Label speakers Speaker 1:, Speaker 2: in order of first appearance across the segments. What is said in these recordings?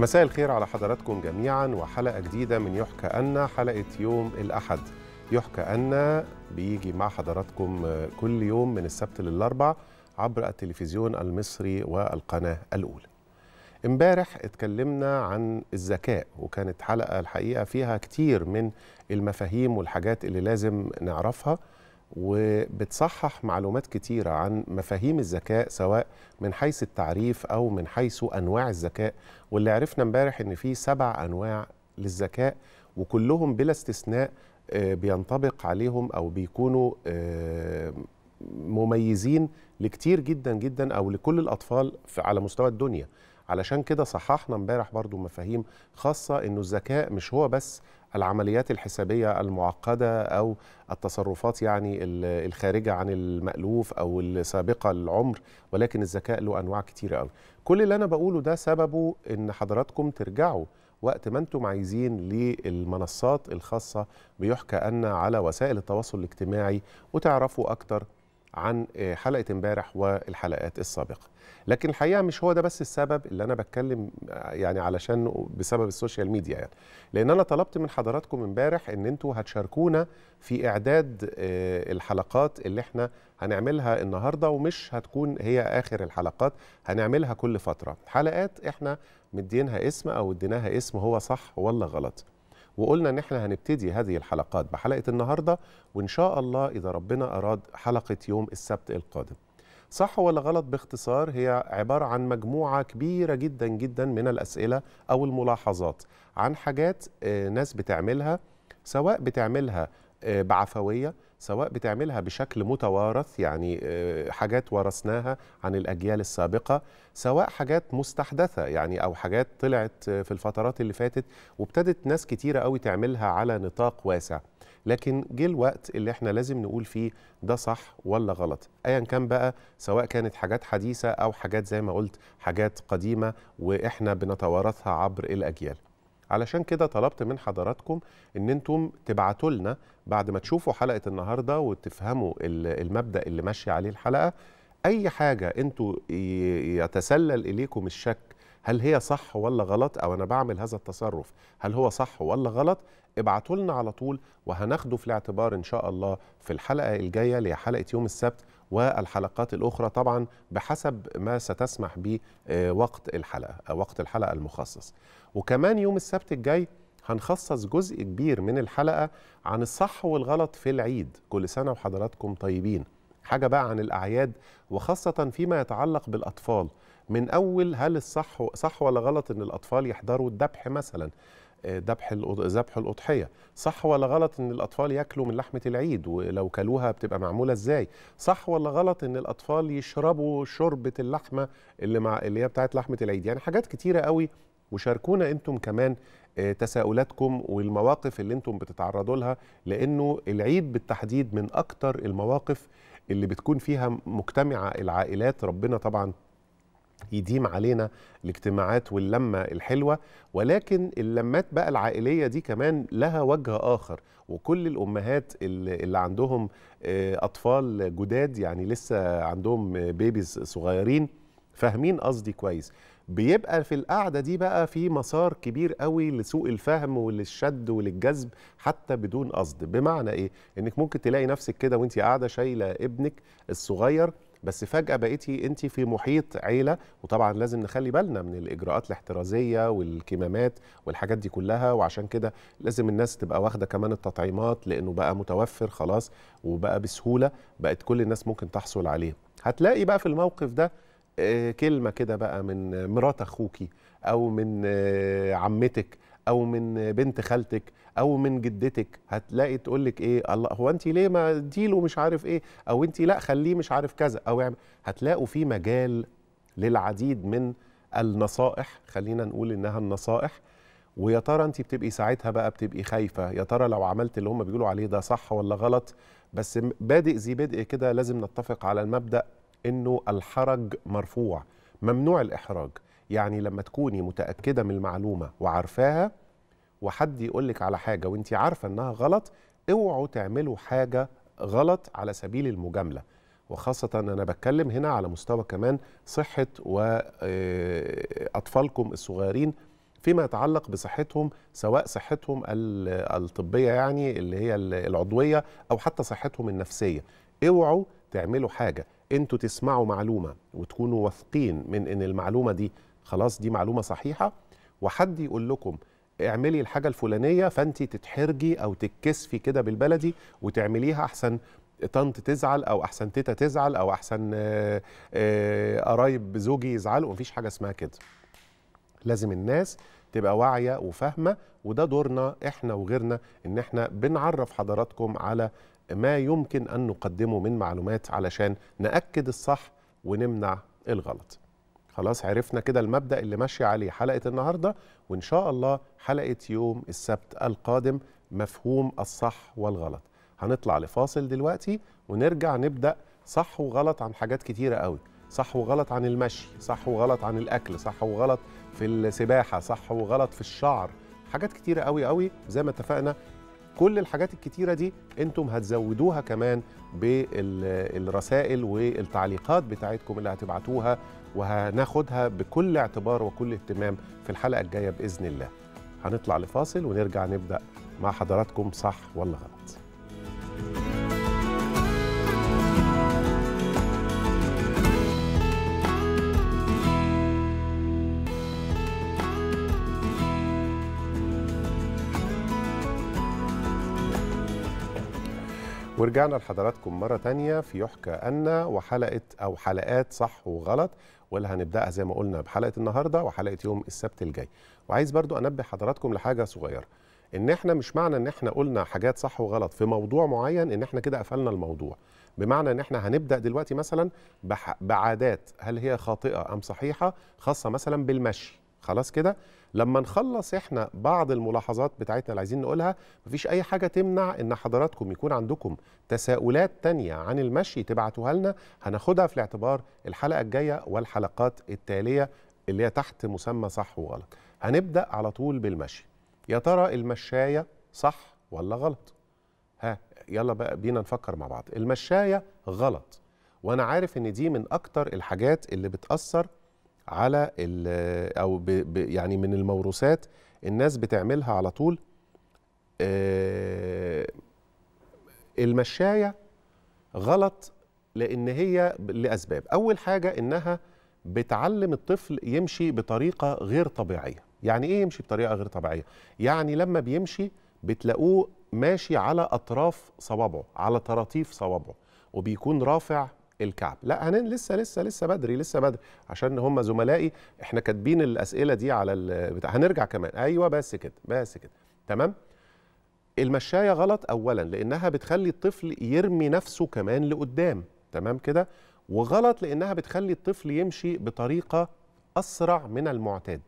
Speaker 1: مساء الخير على حضراتكم جميعا وحلقة جديدة من يحكى أن حلقة يوم الأحد يحكى أن بيجي مع حضراتكم كل يوم من السبت للأربع عبر التلفزيون المصري والقناة الأولى امبارح اتكلمنا عن الذكاء وكانت حلقة الحقيقة فيها كتير من المفاهيم والحاجات اللي لازم نعرفها وبتصحح معلومات كتيرة عن مفاهيم الذكاء سواء من حيث التعريف أو من حيث أنواع الذكاء واللي عرفنا امبارح إن في سبع أنواع للذكاء وكلهم بلا استثناء آه، بينطبق عليهم أو بيكونوا آه، مميزين لكتير جدا جدا أو لكل الأطفال على مستوى الدنيا علشان كده صححنا امبارح برضو مفاهيم خاصة إنه الذكاء مش هو بس العمليات الحسابية المعقدة أو التصرفات يعني الخارجة عن المألوف أو السابقة للعمر ولكن الذكاء له أنواع كتيرة قوي كل اللي أنا بقوله ده سببه إن حضراتكم ترجعوا وقت ما انتم عايزين للمنصات الخاصة بيحكى أن على وسائل التواصل الاجتماعي وتعرفوا أكتر عن آه، حلقه امبارح والحلقات السابقه لكن الحقيقه مش هو ده بس السبب اللي انا بتكلم آه، يعني علشان بسبب السوشيال ميديا يعني لان انا طلبت من حضراتكم امبارح ان انتوا هتشاركونا في اعداد آه، الحلقات اللي احنا هنعملها النهارده ومش هتكون هي اخر الحلقات هنعملها كل فتره حلقات احنا مدينها اسم او اديناها اسم هو صح ولا غلط وقلنا ان احنا هنبتدي هذه الحلقات بحلقه النهارده وان شاء الله اذا ربنا اراد حلقه يوم السبت القادم صح ولا غلط باختصار هي عباره عن مجموعه كبيره جدا جدا من الاسئله او الملاحظات عن حاجات آه، ناس بتعملها سواء بتعملها آه، بعفويه سواء بتعملها بشكل متوارث يعني آه، حاجات ورثناها عن الأجيال السابقة سواء حاجات مستحدثة يعني أو حاجات طلعت في الفترات اللي فاتت وابتدت ناس كتيرة قوي تعملها على نطاق واسع لكن جه الوقت اللي احنا لازم نقول فيه ده صح ولا غلط ايا كان بقى سواء كانت حاجات حديثه او حاجات زي ما قلت حاجات قديمه واحنا بنتوارثها عبر الاجيال علشان كده طلبت من حضراتكم ان انتم تبعتوا لنا بعد ما تشوفوا حلقه النهارده وتفهموا المبدا اللي ماشيه عليه الحلقه اي حاجه انتم يتسلل اليكم الشك هل هي صح ولا غلط او انا بعمل هذا التصرف هل هو صح ولا غلط ابعتوا لنا على طول وهناخده في الاعتبار ان شاء الله في الحلقه الجايه اللي هي حلقه يوم السبت والحلقات الأخرى طبعا بحسب ما ستسمح به آه، وقت الحلقة آه، وقت الحلقة المخصص وكمان يوم السبت الجاي هنخصص جزء كبير من الحلقة عن الصح والغلط في العيد كل سنة وحضراتكم طيبين حاجة بقى عن الأعياد وخاصة فيما يتعلق بالأطفال من أول هل الصح صح ولا غلط إن الأطفال يحضروا الذبح مثلا ذبح ذبح الاضحيه صح ولا غلط ان الاطفال ياكلوا من لحمه العيد ولو كلوها بتبقى معموله ازاي صح ولا غلط ان الاطفال يشربوا شوربه اللحمه اللي مع اللي هي بتاعه لحمه العيد يعني حاجات كتيره قوي وشاركونا انتم كمان آه، تساؤلاتكم والمواقف اللي انتم بتتعرضوا لها لانه العيد بالتحديد من اكتر المواقف اللي بتكون فيها مجتمعه العائلات ربنا طبعا يديم علينا الاجتماعات واللمة الحلوة ولكن اللمات بقى العائلية دي كمان لها وجه آخر وكل الأمهات اللي عندهم آه، أطفال جداد يعني لسه عندهم بيبيز صغيرين فاهمين قصدي كويس بيبقى في القعدة دي بقى في مسار كبير قوي لسوء الفهم وللشد وللجذب حتى بدون قصد بمعنى إيه؟ إنك ممكن تلاقي نفسك كده وانت قاعدة شايلة ابنك الصغير بس فجاه بقيتي انت في محيط عيله وطبعا لازم نخلي بالنا من الاجراءات الاحترازيه والكمامات والحاجات دي كلها وعشان كده لازم الناس تبقى واخده كمان التطعيمات لانه بقى متوفر خلاص وبقى بسهوله بقت كل الناس ممكن تحصل عليه هتلاقي بقى في الموقف ده آه، كلمه كده بقى من مرات اخوكي او من آه، عمتك او من بنت خالتك او من جدتك هتلاقي تقول لك ايه الله هو انت ليه ما اديله مش عارف ايه او انت لا خليه مش عارف كذا او يعني هتلاقوا في مجال للعديد من النصائح خلينا نقول انها النصائح ويا ترى انت بتبقي ساعتها بقى بتبقي خايفه يا ترى لو عملت اللي هم بيقولوا عليه ده صح ولا غلط بس بادئ ذي بدء كده لازم نتفق على المبدا انه الحرج مرفوع ممنوع الاحراج يعني لما تكوني متاكده من المعلومه وعارفاها وحد يقول لك على حاجه وانت عارفه انها غلط اوعوا تعملوا حاجه غلط على سبيل المجامله وخاصة أنا بتكلم هنا على مستوى كمان صحة وأطفالكم آه، الصغيرين فيما يتعلق بصحتهم سواء صحتهم الطبية يعني اللي هي العضوية أو حتى صحتهم النفسية اوعوا تعملوا حاجة انتوا تسمعوا معلومة وتكونوا واثقين من ان المعلومة دي خلاص دي معلومة صحيحة وحد يقول لكم اعملي الحاجه الفلانيه فانت تتحرجي او تتكسفي كده بالبلدي وتعمليها احسن طنط تزعل او احسن تيتا تزعل او احسن آه، آه، قرايب زوجي يزعلوا مفيش حاجه اسمها كده لازم الناس تبقى واعيه وفاهمه وده دورنا احنا وغيرنا ان احنا بنعرف حضراتكم على ما يمكن ان نقدمه من معلومات علشان ناكد الصح ونمنع الغلط خلاص عرفنا كده المبدا اللي ماشي عليه حلقه النهارده وان شاء الله حلقه يوم السبت القادم مفهوم الصح والغلط هنطلع لفاصل دلوقتي ونرجع نبدا صح وغلط عن حاجات كتيره قوي صح وغلط عن المشي صح وغلط عن الاكل صح وغلط في السباحه صح وغلط في الشعر حاجات كتيره قوي قوي زي ما اتفقنا كل الحاجات الكتيره دي انتم هتزودوها كمان بالرسائل والتعليقات بتاعتكم اللي هتبعتوها وهناخدها بكل اعتبار وكل اهتمام في الحلقه الجايه باذن الله هنطلع لفاصل ونرجع نبدا مع حضراتكم صح ولا غلط ورجعنا لحضراتكم مرة تانية في يحكى أن وحلقة أو حلقات صح وغلط واللي هنبدأها زي ما قلنا بحلقة النهاردة وحلقة يوم السبت الجاي وعايز برضو أنبه حضراتكم لحاجة صغيرة إن إحنا مش معنى إن إحنا قلنا حاجات صح وغلط في موضوع معين إن إحنا كده قفلنا الموضوع بمعنى إن إحنا هنبدأ دلوقتي مثلا بعادات هل هي خاطئة أم صحيحة خاصة مثلا بالمشي خلاص كده لما نخلص احنا بعض الملاحظات بتاعتنا اللي عايزين نقولها مفيش اي حاجه تمنع ان حضراتكم يكون عندكم تساؤلات تانية عن المشي تبعتوها لنا هناخدها في الاعتبار الحلقه الجايه والحلقات التاليه اللي هي تحت مسمى صح وغلط هنبدا على طول بالمشي يا ترى المشايه صح ولا غلط ها يلا بقى بينا نفكر مع بعض المشايه غلط وانا عارف ان دي من اكتر الحاجات اللي بتاثر على او ب ب يعني من الموروثات الناس بتعملها على طول آه، المشايه غلط لان هي لاسباب اول حاجه انها بتعلم الطفل يمشي بطريقه غير طبيعيه يعني ايه يمشي بطريقه غير طبيعيه يعني لما بيمشي بتلاقوه ماشي على اطراف صوابعه على طراطيف صوابعه وبيكون رافع الكعب لا انا لسه لسه لسه بدري لسه بدري عشان هم زملائي احنا كاتبين الاسئله دي على البتاع هنرجع كمان ايوه بس كده بس كده تمام المشايه غلط اولا لانها بتخلي الطفل يرمي نفسه كمان لقدام تمام كده وغلط لانها بتخلي الطفل يمشي بطريقه اسرع من المعتاد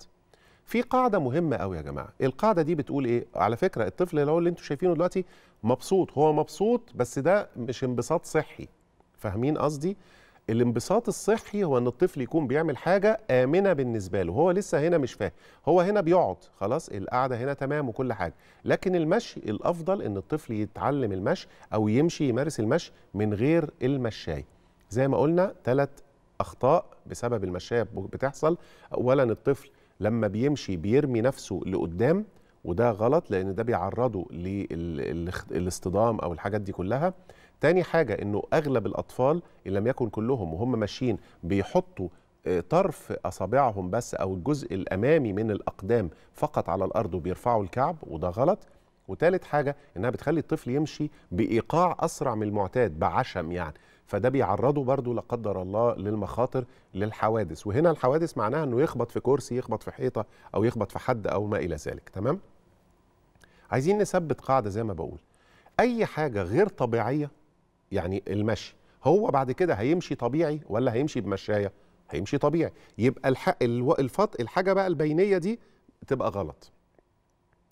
Speaker 1: في قاعده مهمه قوي يا جماعه القاعده دي بتقول ايه على فكره الطفل اللي هو اللي انتم شايفينه دلوقتي مبسوط هو مبسوط بس ده مش انبساط صحي فاهمين قصدي الانبساط الصحي هو ان الطفل يكون بيعمل حاجه امنه بالنسبه له هو لسه هنا مش فاهم هو هنا بيقعد خلاص القعده هنا تمام وكل حاجه لكن المشي الافضل ان الطفل يتعلم المشي او يمشي يمارس المشي من غير المشايه زي ما قلنا ثلاث اخطاء بسبب المشايه بتحصل اولا الطفل لما بيمشي بيرمي نفسه لقدام وده غلط لان ده بيعرضه للاصطدام او الحاجات دي كلها تاني حاجة أنه أغلب الأطفال إن لم يكن كلهم وهم ماشيين بيحطوا آه، طرف أصابعهم بس أو الجزء الأمامي من الأقدام فقط على الأرض وبيرفعوا الكعب وده غلط وتالت حاجة إنها بتخلي الطفل يمشي بإيقاع أسرع من المعتاد بعشم يعني فده بيعرضه برضو لا قدر الله للمخاطر للحوادث وهنا الحوادث معناها انه يخبط في كرسي يخبط في حيطه او يخبط في حد او ما الى ذلك تمام عايزين نثبت قاعده زي ما بقول اي حاجه غير طبيعيه يعني المشي هو بعد كده هيمشي طبيعي ولا هيمشي بمشايه هيمشي طبيعي يبقى الحق الفط الحاجه بقى البينيه دي تبقى غلط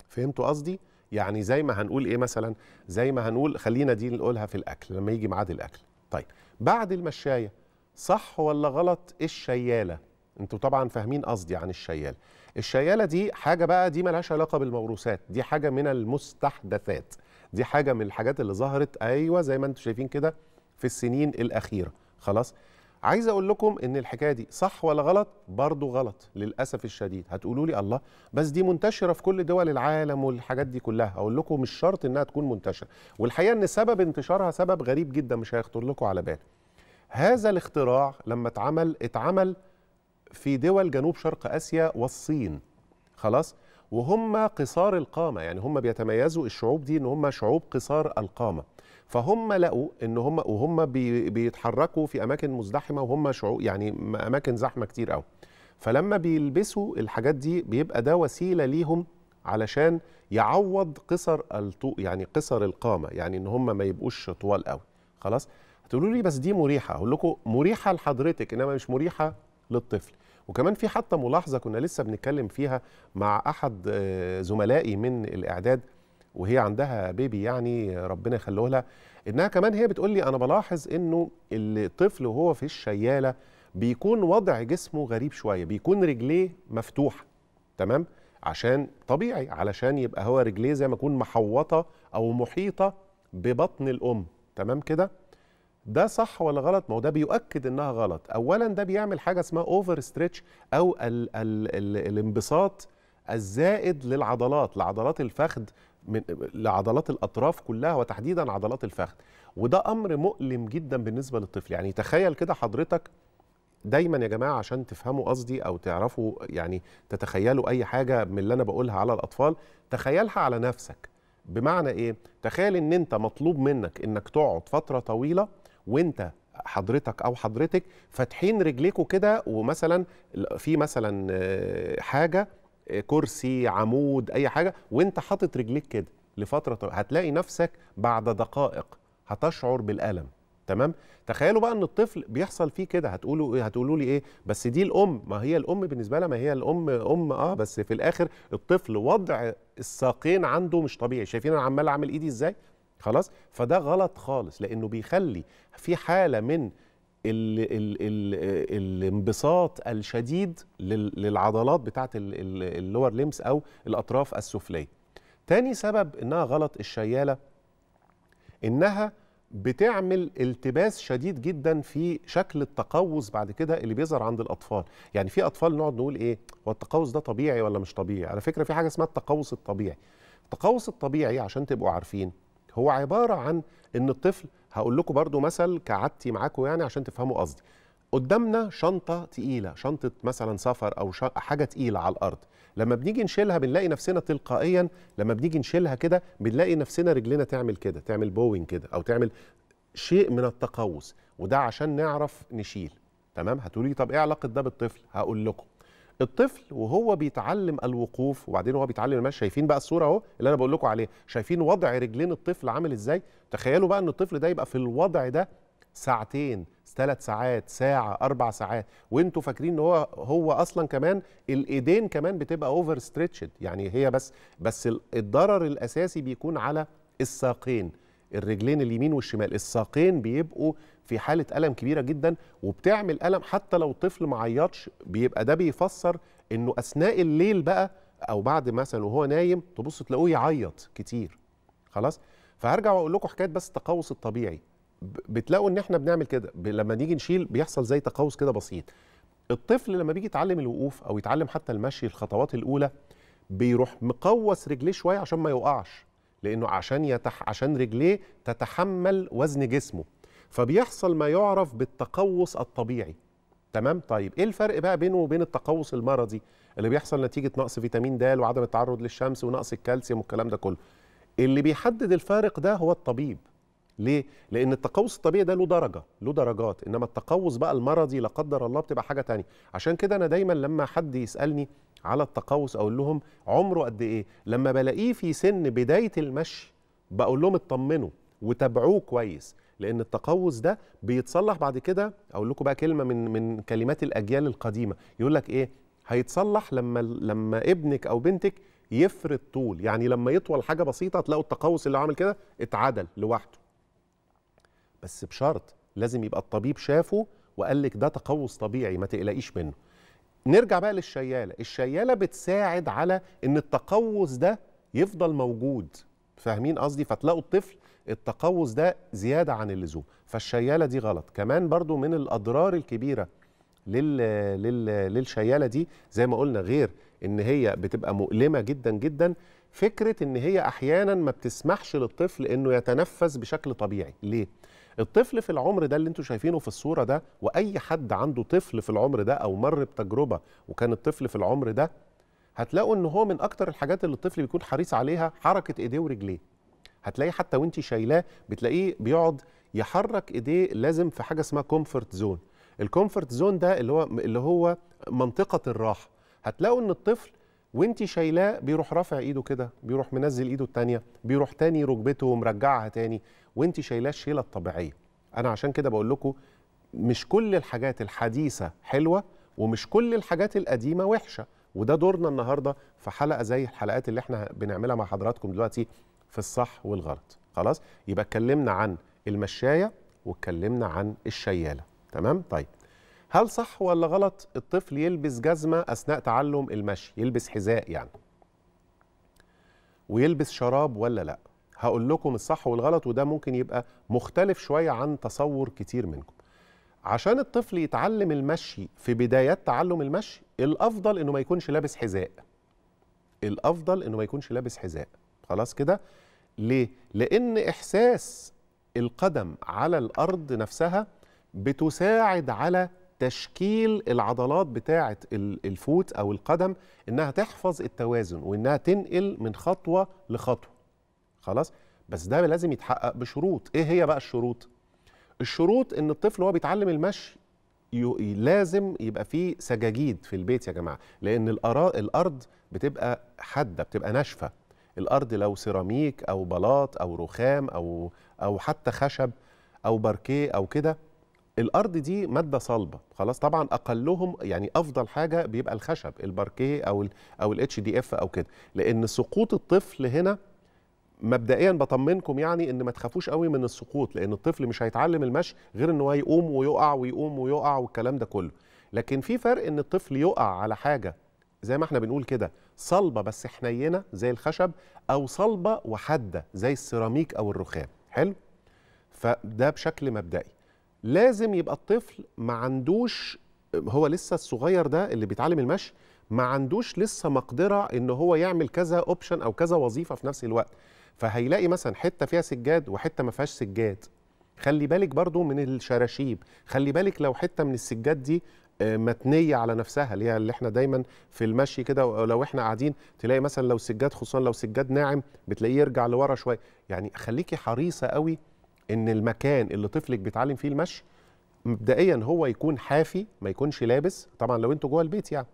Speaker 1: فهمتوا قصدي يعني زي ما هنقول ايه مثلا زي ما هنقول خلينا دي نقولها في الاكل لما يجي ميعاد الاكل طيب بعد المشايه صح ولا غلط الشياله انتوا طبعا فاهمين قصدي عن الشياله الشياله دي حاجه بقى دي ملهاش علاقه بالموروثات دي حاجه من المستحدثات دي حاجه من الحاجات اللي ظهرت ايوه زي ما انتم شايفين كده في السنين الاخيره خلاص عايز اقول لكم ان الحكايه دي صح ولا غلط برضو غلط للاسف الشديد هتقولوا لي الله بس دي منتشره في كل دول العالم والحاجات دي كلها اقول لكم مش شرط انها تكون منتشره والحقيقه ان سبب انتشارها سبب غريب جدا مش هيخطر لكم على بال هذا الاختراع لما اتعمل اتعمل في دول جنوب شرق اسيا والصين خلاص وهم قصار القامه يعني هم بيتميزوا الشعوب دي ان هم شعوب قصار القامه فهم لقوا ان هم وهم بيتحركوا في اماكن مزدحمه وهم شعوب يعني اماكن زحمه كتير قوي فلما بيلبسوا الحاجات دي بيبقى ده وسيله ليهم علشان يعوض قصر الطو يعني قصر القامه يعني ان هم ما يبقوش طوال قوي خلاص هتقولوا لي بس دي مريحه اقول لكم مريحه لحضرتك انما مش مريحه للطفل وكمان في حتى ملاحظه كنا لسه بنتكلم فيها مع احد آه، زملائي من الاعداد وهي عندها بيبي يعني ربنا يخليه لها انها كمان هي بتقول لي انا بلاحظ انه الطفل وهو في الشياله بيكون وضع جسمه غريب شويه بيكون رجليه مفتوحه تمام عشان طبيعي علشان يبقى هو رجليه زي ما يكون محوطه او محيطه ببطن الام تمام كده ده صح ولا غلط ما هو ده بيؤكد انها غلط اولا ده بيعمل حاجه اسمها اوفر ستريتش او الـ الـ الـ الانبساط الزائد للعضلات لعضلات الفخذ من لعضلات الاطراف كلها وتحديدا عضلات الفخذ وده امر مؤلم جدا بالنسبه للطفل يعني تخيل كده حضرتك دايما يا جماعه عشان تفهموا قصدي او تعرفوا يعني تتخيلوا اي حاجه من اللي انا بقولها على الاطفال تخيلها على نفسك بمعنى ايه تخيل ان انت مطلوب منك انك تقعد فتره طويله وانت حضرتك او حضرتك فاتحين رجليكوا كده ومثلا في مثلا آه، حاجه آه، كرسي عمود اي حاجه وانت حاطط رجليك كده لفتره طويلة. هتلاقي نفسك بعد دقائق هتشعر بالالم تمام تخيلوا بقى ان الطفل بيحصل فيه كده هتقولوا ايه هتقولوا لي ايه بس دي الام ما هي الام بالنسبه لها ما هي الام ام اه بس في الاخر الطفل وضع الساقين عنده مش طبيعي شايفين انا عمال اعمل ايدي ازاي خلاص فده غلط خالص لانه بيخلي في حاله من الـ الـ الـ الانبساط الشديد للعضلات بتاعه اللور ليمس او الاطراف السفليه تاني سبب انها غلط الشياله انها بتعمل التباس شديد جدا في شكل التقوس بعد كده اللي بيظهر عند الاطفال يعني في اطفال نقعد نقول ايه هو التقوس ده طبيعي ولا مش طبيعي على فكره في حاجه اسمها التقوس الطبيعي التقوس الطبيعي عشان تبقوا عارفين هو عباره عن ان الطفل هقول لكم برضو مثل كعدتي معاكم يعني عشان تفهموا قصدي قدامنا شنطه تقيله شنطه مثلا سفر او حاجه تقيله على الارض لما بنيجي نشيلها بنلاقي نفسنا تلقائيا لما بنيجي نشيلها كده بنلاقي نفسنا رجلنا تعمل كده تعمل بوين كده او تعمل شيء من التقوس وده عشان نعرف نشيل تمام هتقولي طب ايه علاقه ده بالطفل هقول لكم الطفل وهو بيتعلم الوقوف وبعدين هو بيتعلم المشي شايفين بقى الصوره اهو اللي انا بقول لكم عليها شايفين وضع رجلين الطفل عامل ازاي تخيلوا بقى ان الطفل ده يبقى في الوضع ده ساعتين ثلاث ساعات ساعة أربع ساعات وانتوا فاكرين ان هو هو أصلا كمان الإيدين كمان بتبقى أوفر ستريتشد يعني هي بس بس الضرر الأساسي بيكون على الساقين الرجلين اليمين والشمال الساقين بيبقوا في حاله الم كبيره جدا وبتعمل الم حتى لو طفل ما عيطش بيبقى ده بيفسر انه اثناء الليل بقى او بعد مثلا وهو نايم تبص تلاقوه يعيط كتير خلاص فهرجع واقول لكم حكايه بس التقوس الطبيعي بتلاقوا ان احنا بنعمل كده لما نيجي نشيل بيحصل زي تقوس كده بسيط الطفل لما بيجي يتعلم الوقوف او يتعلم حتى المشي الخطوات الاولى بيروح مقوس رجليه شويه عشان ما يقعش لانه عشان يتح... عشان رجليه تتحمل وزن جسمه فبيحصل ما يعرف بالتقوس الطبيعي تمام طيب ايه الفرق بقى بينه وبين التقوس المرضي اللي بيحصل نتيجه نقص فيتامين د وعدم التعرض للشمس ونقص الكالسيوم والكلام ده كله اللي بيحدد الفارق ده هو الطبيب ليه لان التقوس الطبيعي ده له درجه له درجات انما التقوس بقى المرضي لا قدر الله بتبقى حاجه تانية عشان كده انا دايما لما حد يسالني على التقوس اقول لهم عمره قد ايه لما بلاقيه في سن بدايه المشي بقول لهم اطمنوا وتابعوه كويس لان التقوس ده بيتصلح بعد كده اقول لكم بقى كلمه من من كلمات الاجيال القديمه يقول لك ايه هيتصلح لما لما ابنك او بنتك يفرط طول يعني لما يطول حاجه بسيطه تلاقوا التقوس اللي عامل كده اتعدل لوحده بس بشرط لازم يبقى الطبيب شافه وقال لك ده تقوس طبيعي ما تقلقيش منه نرجع بقى للشياله الشياله بتساعد على ان التقوس ده يفضل موجود فاهمين قصدي فتلاقوا الطفل التقوس ده زياده عن اللزوم فالشياله دي غلط كمان برضو من الاضرار الكبيره لل... لل... للشياله دي زي ما قلنا غير ان هي بتبقى مؤلمه جدا جدا فكره ان هي احيانا ما بتسمحش للطفل انه يتنفس بشكل طبيعي ليه الطفل في العمر ده اللي انتم شايفينه في الصوره ده واي حد عنده طفل في العمر ده او مر بتجربه وكان الطفل في العمر ده هتلاقوا ان هو من اكتر الحاجات اللي الطفل بيكون حريص عليها حركه ايديه ورجليه هتلاقيه حتى وانت شايلاه بتلاقيه بيقعد يحرك ايديه لازم في حاجه اسمها كومفورت زون الكومفورت زون ده اللي هو اللي هو منطقه الراحه هتلاقوا ان الطفل وانت شايلاه بيروح رافع ايده كده بيروح منزل ايده التانية بيروح تاني ركبته ومرجعها تاني وانت شايلاه الشيله الطبيعيه انا عشان كده بقول لكم مش كل الحاجات الحديثه حلوه ومش كل الحاجات القديمه وحشه وده دورنا النهارده في حلقه زي الحلقات اللي احنا بنعملها مع حضراتكم دلوقتي في الصح والغلط خلاص يبقى اتكلمنا عن المشايه واتكلمنا عن الشياله تمام طيب هل صح ولا غلط الطفل يلبس جزمه اثناء تعلم المشي يلبس حذاء يعني ويلبس شراب ولا لا هقول لكم الصح والغلط وده ممكن يبقى مختلف شويه عن تصور كتير منكم عشان الطفل يتعلم المشي في بدايات تعلم المشي الافضل انه ما يكونش لابس حذاء الافضل انه ما يكونش لابس حذاء خلاص كده ليه لان احساس القدم على الارض نفسها بتساعد على تشكيل العضلات بتاعه الفوت او القدم انها تحفظ التوازن وانها تنقل من خطوه لخطوه خلاص بس ده لازم يتحقق بشروط ايه هي بقى الشروط الشروط ان الطفل وهو بيتعلم المشي لازم يبقى فيه سجاجيد في البيت يا جماعه لان الارض بتبقى حاده بتبقى ناشفه الارض لو سيراميك او بلاط او رخام او او حتى خشب او باركيه او كده الارض دي ماده صلبه خلاص طبعا اقلهم يعني افضل حاجه بيبقى الخشب الباركيه او الـ او الاتش دي اف او كده لان سقوط الطفل هنا مبدئيا بطمنكم يعني ان ما تخافوش قوي من السقوط لان الطفل مش هيتعلم المشي غير ان هو يقوم ويقع ويقوم ويقع والكلام ده كله لكن في فرق ان الطفل يقع على حاجه زي ما احنا بنقول كده صلبه بس حنينه زي الخشب او صلبه وحاده زي السيراميك او الرخام حلو فده بشكل مبدئي لازم يبقى الطفل ما عندوش هو لسه الصغير ده اللي بيتعلم المشي ما عندوش لسه مقدره ان هو يعمل كذا اوبشن او كذا وظيفه في نفس الوقت فهيلاقي مثلا حته فيها سجاد وحته ما فيهاش سجاد خلي بالك برضو من الشراشيب خلي بالك لو حته من السجاد دي متنيه على نفسها اللي هي اللي احنا دايما في المشي كده لو احنا قاعدين تلاقي مثلا لو سجاد خصوصا لو سجاد ناعم بتلاقيه يرجع لورا شويه يعني خليكي حريصه قوي ان المكان اللي طفلك بيتعلم فيه المشي مبدئيا هو يكون حافي ما يكونش لابس طبعا لو انتوا جوه البيت يعني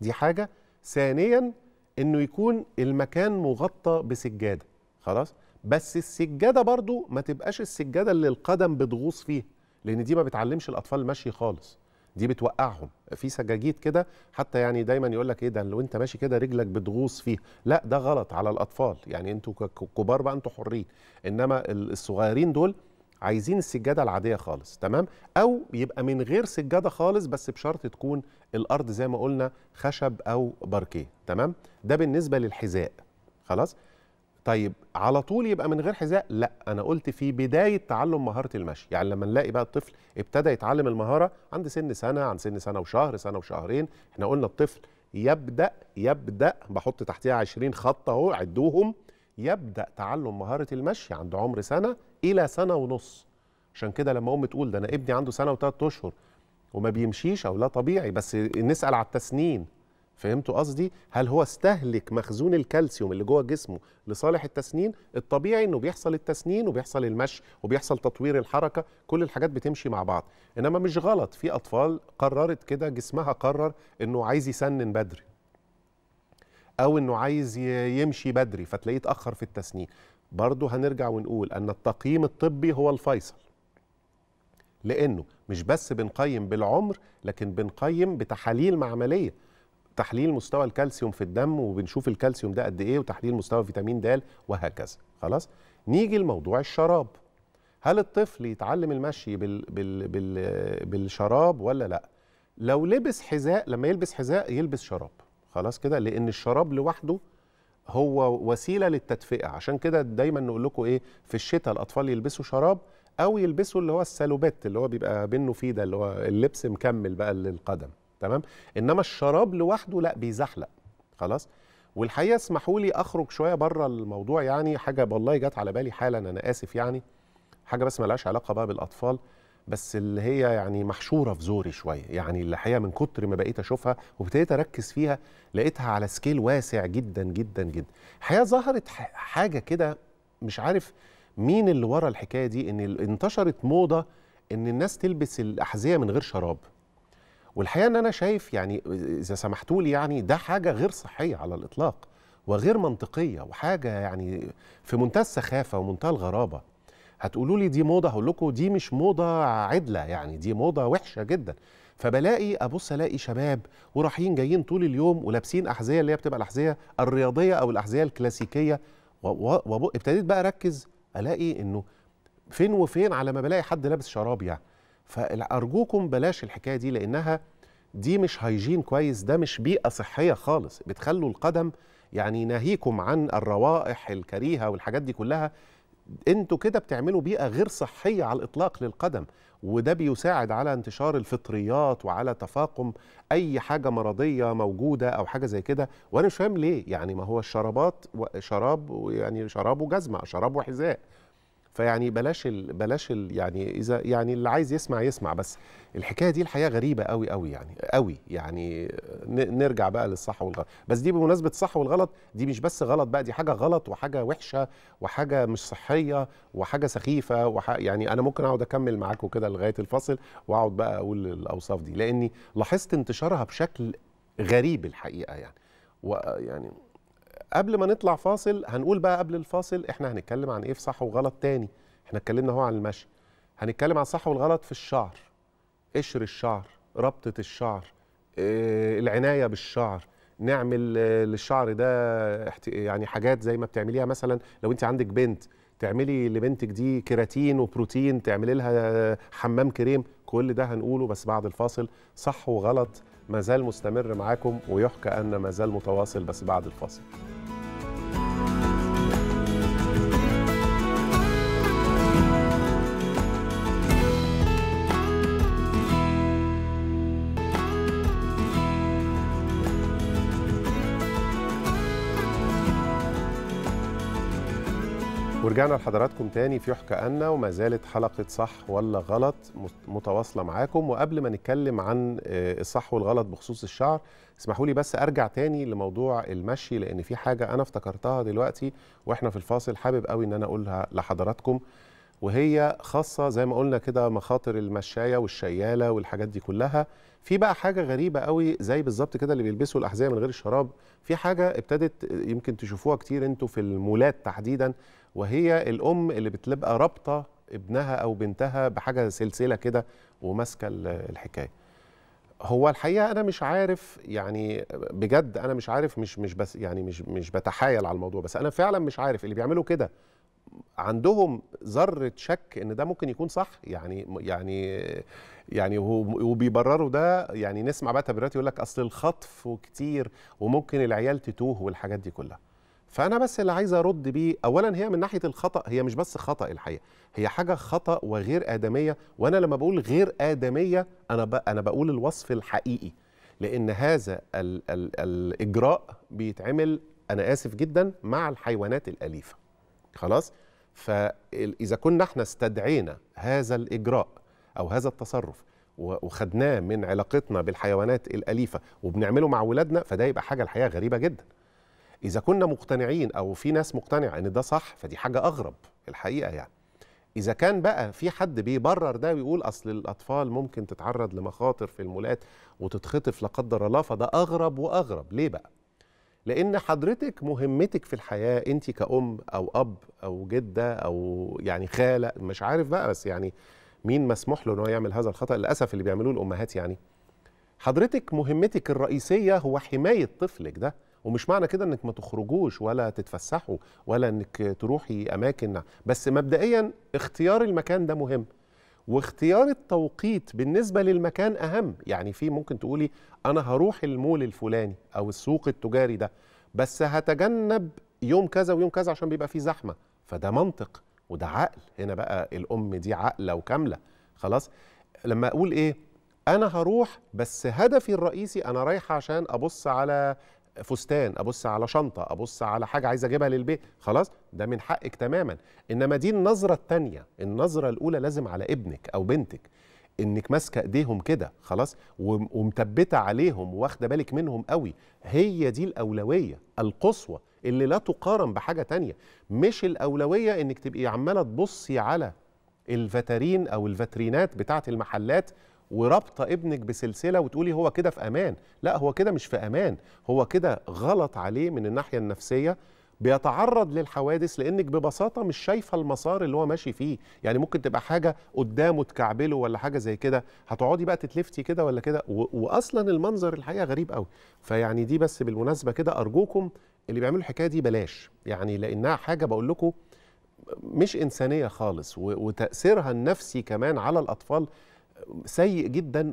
Speaker 1: دي حاجه ثانيا انه يكون المكان مغطى بسجاده خلاص بس السجاده برضو ما تبقاش السجاده اللي القدم بتغوص فيها لان دي ما بتعلمش الاطفال المشي خالص دي بتوقعهم في سجاجيد كده حتى يعني دايما يقول لك ايه ده لو انت ماشي كده رجلك بتغوص فيها لا ده غلط على الاطفال يعني انتوا ككبار بقى انتوا حرين انما الصغيرين دول عايزين السجاده العاديه خالص تمام او يبقى من غير سجاده خالص بس بشرط تكون الارض زي ما قلنا خشب او باركيه تمام ده بالنسبه للحذاء خلاص طيب على طول يبقى من غير حذاء لا انا قلت في بدايه تعلم مهاره المشي يعني لما نلاقي بقى الطفل ابتدى يتعلم المهاره عند سن سنه عند سن سنه وشهر سنه وشهرين احنا قلنا الطفل يبدا يبدا بحط تحتها 20 خط اهو عدوهم يبدا تعلم مهاره المشي عند عمر سنه الى سنه ونص عشان كده لما ام تقول ده انا ابني عنده سنه وثلاث اشهر وما بيمشيش او لا طبيعي بس نسال على التسنين فهمتوا قصدي هل هو استهلك مخزون الكالسيوم اللي جوه جسمه لصالح التسنين الطبيعي انه بيحصل التسنين وبيحصل المشي وبيحصل تطوير الحركه كل الحاجات بتمشي مع بعض انما مش غلط في اطفال قررت كده جسمها قرر انه عايز يسنن بدري او انه عايز يمشي بدري فتلاقيه اتاخر في التسنين برضه هنرجع ونقول ان التقييم الطبي هو الفيصل لانه مش بس بنقيم بالعمر لكن بنقيم بتحاليل معمليه تحليل مستوى الكالسيوم في الدم وبنشوف الكالسيوم ده قد ايه وتحليل مستوى فيتامين د وهكذا خلاص نيجي لموضوع الشراب هل الطفل يتعلم المشي بال بال بال بالشراب ولا لا لو لبس حذاء لما يلبس حذاء يلبس شراب خلاص كده لان الشراب لوحده هو وسيله للتدفئه عشان كده دايما نقول لكم ايه في الشتاء الاطفال يلبسوا شراب او يلبسوا اللي هو السالوبيت اللي هو بيبقى بينه فيه ده اللي هو اللبس مكمل بقى للقدم تمام انما الشراب لوحده لا بيزحلق خلاص والحقيقه اسمحوا لي اخرج شويه بره الموضوع يعني حاجه والله جت على بالي حالا انا اسف يعني حاجه بس لهاش علاقه بقى بالاطفال بس اللي هي يعني محشوره في زوري شويه يعني الحقيقه من كتر ما بقيت اشوفها وابتديت اركز فيها لقيتها على سكيل واسع جدا جدا جدا الحقيقه ظهرت حاجه كده مش عارف مين اللي ورا الحكايه دي ان انتشرت موضه ان الناس تلبس الاحذيه من غير شراب والحقيقه ان انا شايف يعني اذا سمحتوا لي يعني ده حاجه غير صحيه على الاطلاق وغير منطقيه وحاجه يعني في منتهى السخافه ومنتهى الغرابه هتقولوا لي دي موضه هقول لكم دي مش موضه عدله يعني دي موضه وحشه جدا فبلاقي ابص الاقي شباب ورايحين جايين طول اليوم ولابسين احذيه اللي هي بتبقى الاحذيه الرياضيه او الاحذيه الكلاسيكيه وابتديت بقى اركز الاقي انه فين وفين على ما بلاقي حد لابس شراب يعني فأرجوكم بلاش الحكاية دي لأنها دي مش هايجين كويس ده مش بيئة صحية خالص بتخلوا القدم يعني ناهيكم عن الروائح الكريهة والحاجات دي كلها انتوا كده بتعملوا بيئة غير صحية على الإطلاق للقدم وده بيساعد على انتشار الفطريات وعلى تفاقم أي حاجة مرضية موجودة أو حاجة زي كده وأنا مش فاهم ليه يعني ما هو الشرابات شراب يعني شراب وجزمة شراب وحذاء فيعني بلاش ال بلاش ال يعني اذا يعني اللي عايز يسمع يسمع بس الحكايه دي الحقيقه غريبه قوي قوي يعني قوي يعني نرجع بقى للصح والغلط بس دي بمناسبه الصح والغلط دي مش بس غلط بقى دي حاجه غلط وحاجه وحشه وحاجه مش صحيه وحاجه سخيفه وح... يعني انا ممكن اقعد اكمل معاكم كده لغايه الفصل واقعد بقى اقول الاوصاف دي لاني لاحظت انتشارها بشكل غريب الحقيقه يعني ويعني قبل ما نطلع فاصل هنقول بقى قبل الفاصل احنا هنتكلم عن ايه في صح وغلط تاني احنا اتكلمنا اهو عن المشي هنتكلم عن الصح والغلط في الشعر قشر الشعر ربطه الشعر اه العنايه بالشعر نعمل آه، للشعر ده يعني حاجات زي ما بتعمليها مثلا لو انت عندك بنت تعملي لبنتك دي كيراتين وبروتين تعملي لها حمام كريم كل ده هنقوله بس بعد الفاصل صح وغلط ما زال مستمر معاكم ويحكى ان ما زال متواصل بس بعد الفاصل ورجعنا لحضراتكم تاني في يحكى أنا وما زالت حلقة صح ولا غلط متواصلة معاكم وقبل ما نتكلم عن آه، الصح والغلط بخصوص الشعر اسمحوا لي بس أرجع تاني لموضوع المشي لأن في حاجة أنا افتكرتها دلوقتي وإحنا في الفاصل حابب قوي إن أنا أقولها لحضراتكم وهي خاصة زي ما قلنا كده مخاطر المشاية والشيالة والحاجات دي كلها في بقى حاجة غريبة قوي زي بالظبط كده اللي بيلبسوا الأحذية من غير الشراب في حاجة ابتدت يمكن تشوفوها كتير انتوا في المولات تحديدا وهي الام اللي بتبقى رابطه ابنها او بنتها بحاجه سلسله كده وماسكه الحكايه هو الحقيقه انا مش عارف يعني بجد انا مش عارف مش مش بس يعني مش مش بتحايل على الموضوع بس انا فعلا مش عارف اللي بيعملوا كده عندهم ذره شك ان ده ممكن يكون صح يعني يعني يعني وبيبرروا ده يعني نسمع بقى تبريرات يقول لك اصل الخطف وكتير وممكن العيال تتوه والحاجات دي كلها فانا بس اللي عايز ارد بيه اولا هي من ناحيه الخطا هي مش بس خطا الحقيقه هي حاجه خطا وغير ادميه وانا لما بقول غير ادميه انا انا بقول الوصف الحقيقي لان هذا الـ الـ الاجراء بيتعمل انا اسف جدا مع الحيوانات الاليفه خلاص فاذا كنا احنا استدعينا هذا الاجراء او هذا التصرف وخدناه من علاقتنا بالحيوانات الاليفه وبنعمله مع ولادنا فده يبقى حاجه الحقيقه غريبه جدا إذا كنا مقتنعين أو في ناس مقتنعة إن ده صح فدي حاجة أغرب الحقيقة يعني إذا كان بقى في حد بيبرر ده ويقول أصل الأطفال ممكن تتعرض لمخاطر في المولات وتتخطف لا قدر الله فده أغرب وأغرب ليه بقى؟ لأن حضرتك مهمتك في الحياة أنت كأم أو أب أو جدة أو يعني خالة مش عارف بقى بس يعني مين مسموح له إن هو يعمل هذا الخطأ للأسف اللي بيعملوه الأمهات يعني حضرتك مهمتك الرئيسية هو حماية طفلك ده ومش معنى كده انك ما تخرجوش ولا تتفسحوا ولا انك تروحي اماكن بس مبدئيا اختيار المكان ده مهم واختيار التوقيت بالنسبة للمكان أهم يعني في ممكن تقولي أنا هروح المول الفلاني أو السوق التجاري ده بس هتجنب يوم كذا ويوم كذا عشان بيبقى فيه زحمة فده منطق وده عقل هنا بقى الأم دي عاقلة وكاملة خلاص لما أقول إيه أنا هروح بس هدفي الرئيسي أنا رايحة عشان أبص على فستان ابص على شنطه ابص على حاجه عايز اجيبها للبيت خلاص ده من حقك تماما انما دي النظره الثانيه النظره الاولى لازم على ابنك او بنتك انك ماسكه ايديهم كده خلاص ومثبته عليهم واخده بالك منهم قوي هي دي الاولويه القصوى اللي لا تقارن بحاجه تانية مش الاولويه انك تبقي عماله تبصي على الفترين او الفترينات بتاعه المحلات ورابطه ابنك بسلسله وتقولي هو كده في امان لا هو كده مش في امان هو كده غلط عليه من الناحيه النفسيه بيتعرض للحوادث لانك ببساطه مش شايفه المسار اللي هو ماشي فيه يعني ممكن تبقى حاجه قدامه تكعبله ولا حاجه زي كده هتقعدي بقى تتلفتي كده ولا كده واصلا المنظر الحقيقه غريب قوي فيعني دي بس بالمناسبه كده ارجوكم اللي بيعملوا الحكايه دي بلاش يعني لانها حاجه بقول لكم مش انسانيه خالص وتاثيرها النفسي كمان على الاطفال سيء جدا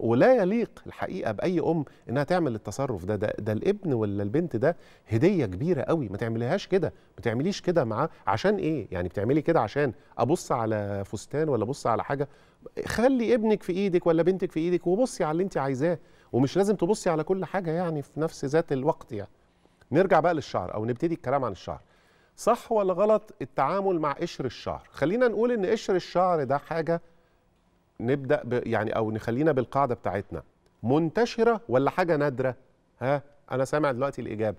Speaker 1: ولا يليق الحقيقه باي ام انها تعمل التصرف ده ده, ده الابن ولا البنت ده هديه كبيره قوي ما تعمليهاش كده ما تعمليش كده معاه عشان ايه يعني بتعملي كده عشان ابص على فستان ولا ابص على حاجه خلي ابنك في ايدك ولا بنتك في ايدك وبصي على اللي انت عايزاه ومش لازم تبصي على كل حاجه يعني في نفس ذات الوقت يعني نرجع بقى للشعر او نبتدي الكلام عن الشعر صح ولا غلط التعامل مع قشر الشعر خلينا نقول ان قشر الشعر ده حاجه نبدا ب يعني او نخلينا بالقاعده بتاعتنا منتشره ولا حاجه نادره ها انا سامع دلوقتي الاجابه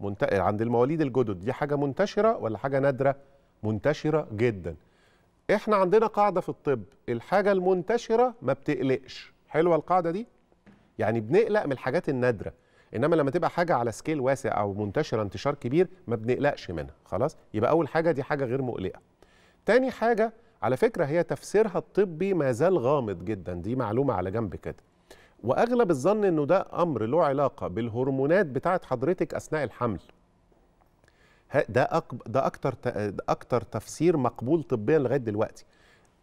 Speaker 1: منت... عند المواليد الجدد دي حاجه منتشره ولا حاجه نادره منتشره جدا احنا عندنا قاعده في الطب الحاجه المنتشره ما بتقلقش حلوه القاعده دي يعني بنقلق من الحاجات النادره انما لما تبقى حاجه على سكيل واسع او منتشره انتشار كبير ما بنقلقش منها خلاص يبقى اول حاجه دي حاجه غير مقلقه تاني حاجه على فكرة هي تفسيرها الطبي ما زال غامض جدا دي معلومة على جنب كده واغلب الظن انه ده امر له علاقه بالهرمونات بتاعه حضرتك اثناء الحمل ده ده اكتر اكتر تفسير مقبول طبيا لغايه دلوقتي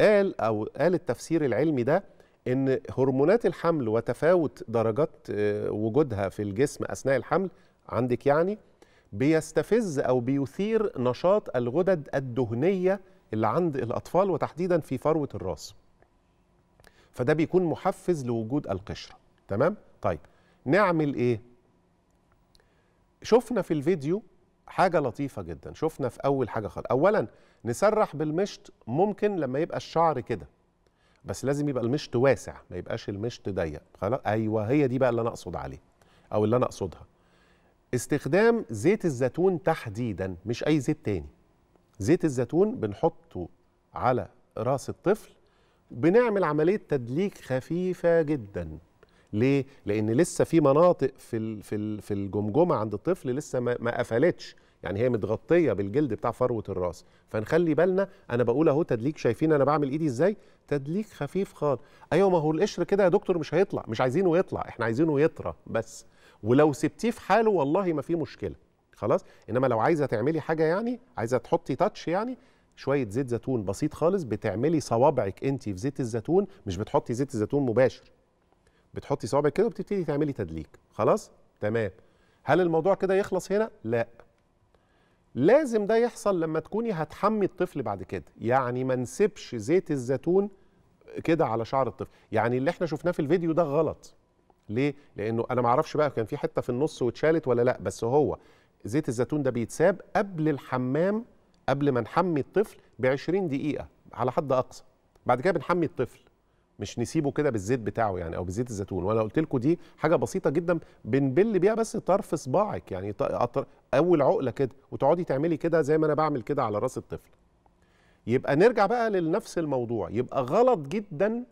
Speaker 1: قال او قال التفسير العلمي ده ان هرمونات الحمل وتفاوت درجات آه، وجودها في الجسم اثناء الحمل عندك يعني بيستفز او بيثير نشاط الغدد الدهنيه اللي عند الأطفال وتحديدا في فروة الراس فده بيكون محفز لوجود القشرة تمام؟ طيب نعمل إيه؟ شفنا في الفيديو حاجة لطيفة جدا شفنا في أول حاجة خالص أولا نسرح بالمشط ممكن لما يبقى الشعر كده بس لازم يبقى المشط واسع ما يبقاش المشط ضيق خلاص ايوه هي دي بقى اللي انا اقصد عليه او اللي انا اقصدها استخدام زيت الزيتون تحديدا مش اي زيت تاني زيت الزيتون بنحطه على راس الطفل بنعمل عمليه تدليك خفيفه جدا ليه لان لسه في مناطق في في في الجمجمه عند الطفل لسه ما قفلتش يعني هي متغطيه بالجلد بتاع فروه الراس فنخلي بالنا انا بقول اهو تدليك شايفين انا بعمل ايدي ازاي تدليك خفيف خالص ايوه ما هو القشر كده يا دكتور مش هيطلع مش عايزينه يطلع احنا عايزينه يطرى بس ولو سبتيه في حاله والله ما في مشكله خلاص انما لو عايزه تعملي حاجه يعني عايزه تحطي تاتش يعني شويه زيت زيتون بسيط خالص بتعملي صوابعك انت في زيت الزيتون مش بتحطي زيت الزيتون مباشر بتحطي صوابعك كده وبتبتدي تعملي تدليك خلاص تمام هل الموضوع كده يخلص هنا لا لازم ده يحصل لما تكوني هتحمي الطفل بعد كده يعني ما نسيبش زيت الزيتون كده على شعر الطفل يعني اللي احنا شفناه في الفيديو ده غلط ليه لانه انا ما اعرفش بقى كان في حته في النص واتشالت ولا لا بس هو زيت الزيتون ده بيتساب قبل الحمام قبل ما نحمي الطفل ب 20 دقيقه على حد اقصى بعد كده بنحمي الطفل مش نسيبه كده بالزيت بتاعه يعني او بزيت الزيتون وانا قلت لكم دي حاجه بسيطه جدا بنبل بيها بس طرف صباعك يعني اول عقله كده وتقعدي تعملي كده زي ما انا بعمل كده على راس الطفل يبقى نرجع بقى لنفس الموضوع يبقى غلط جدا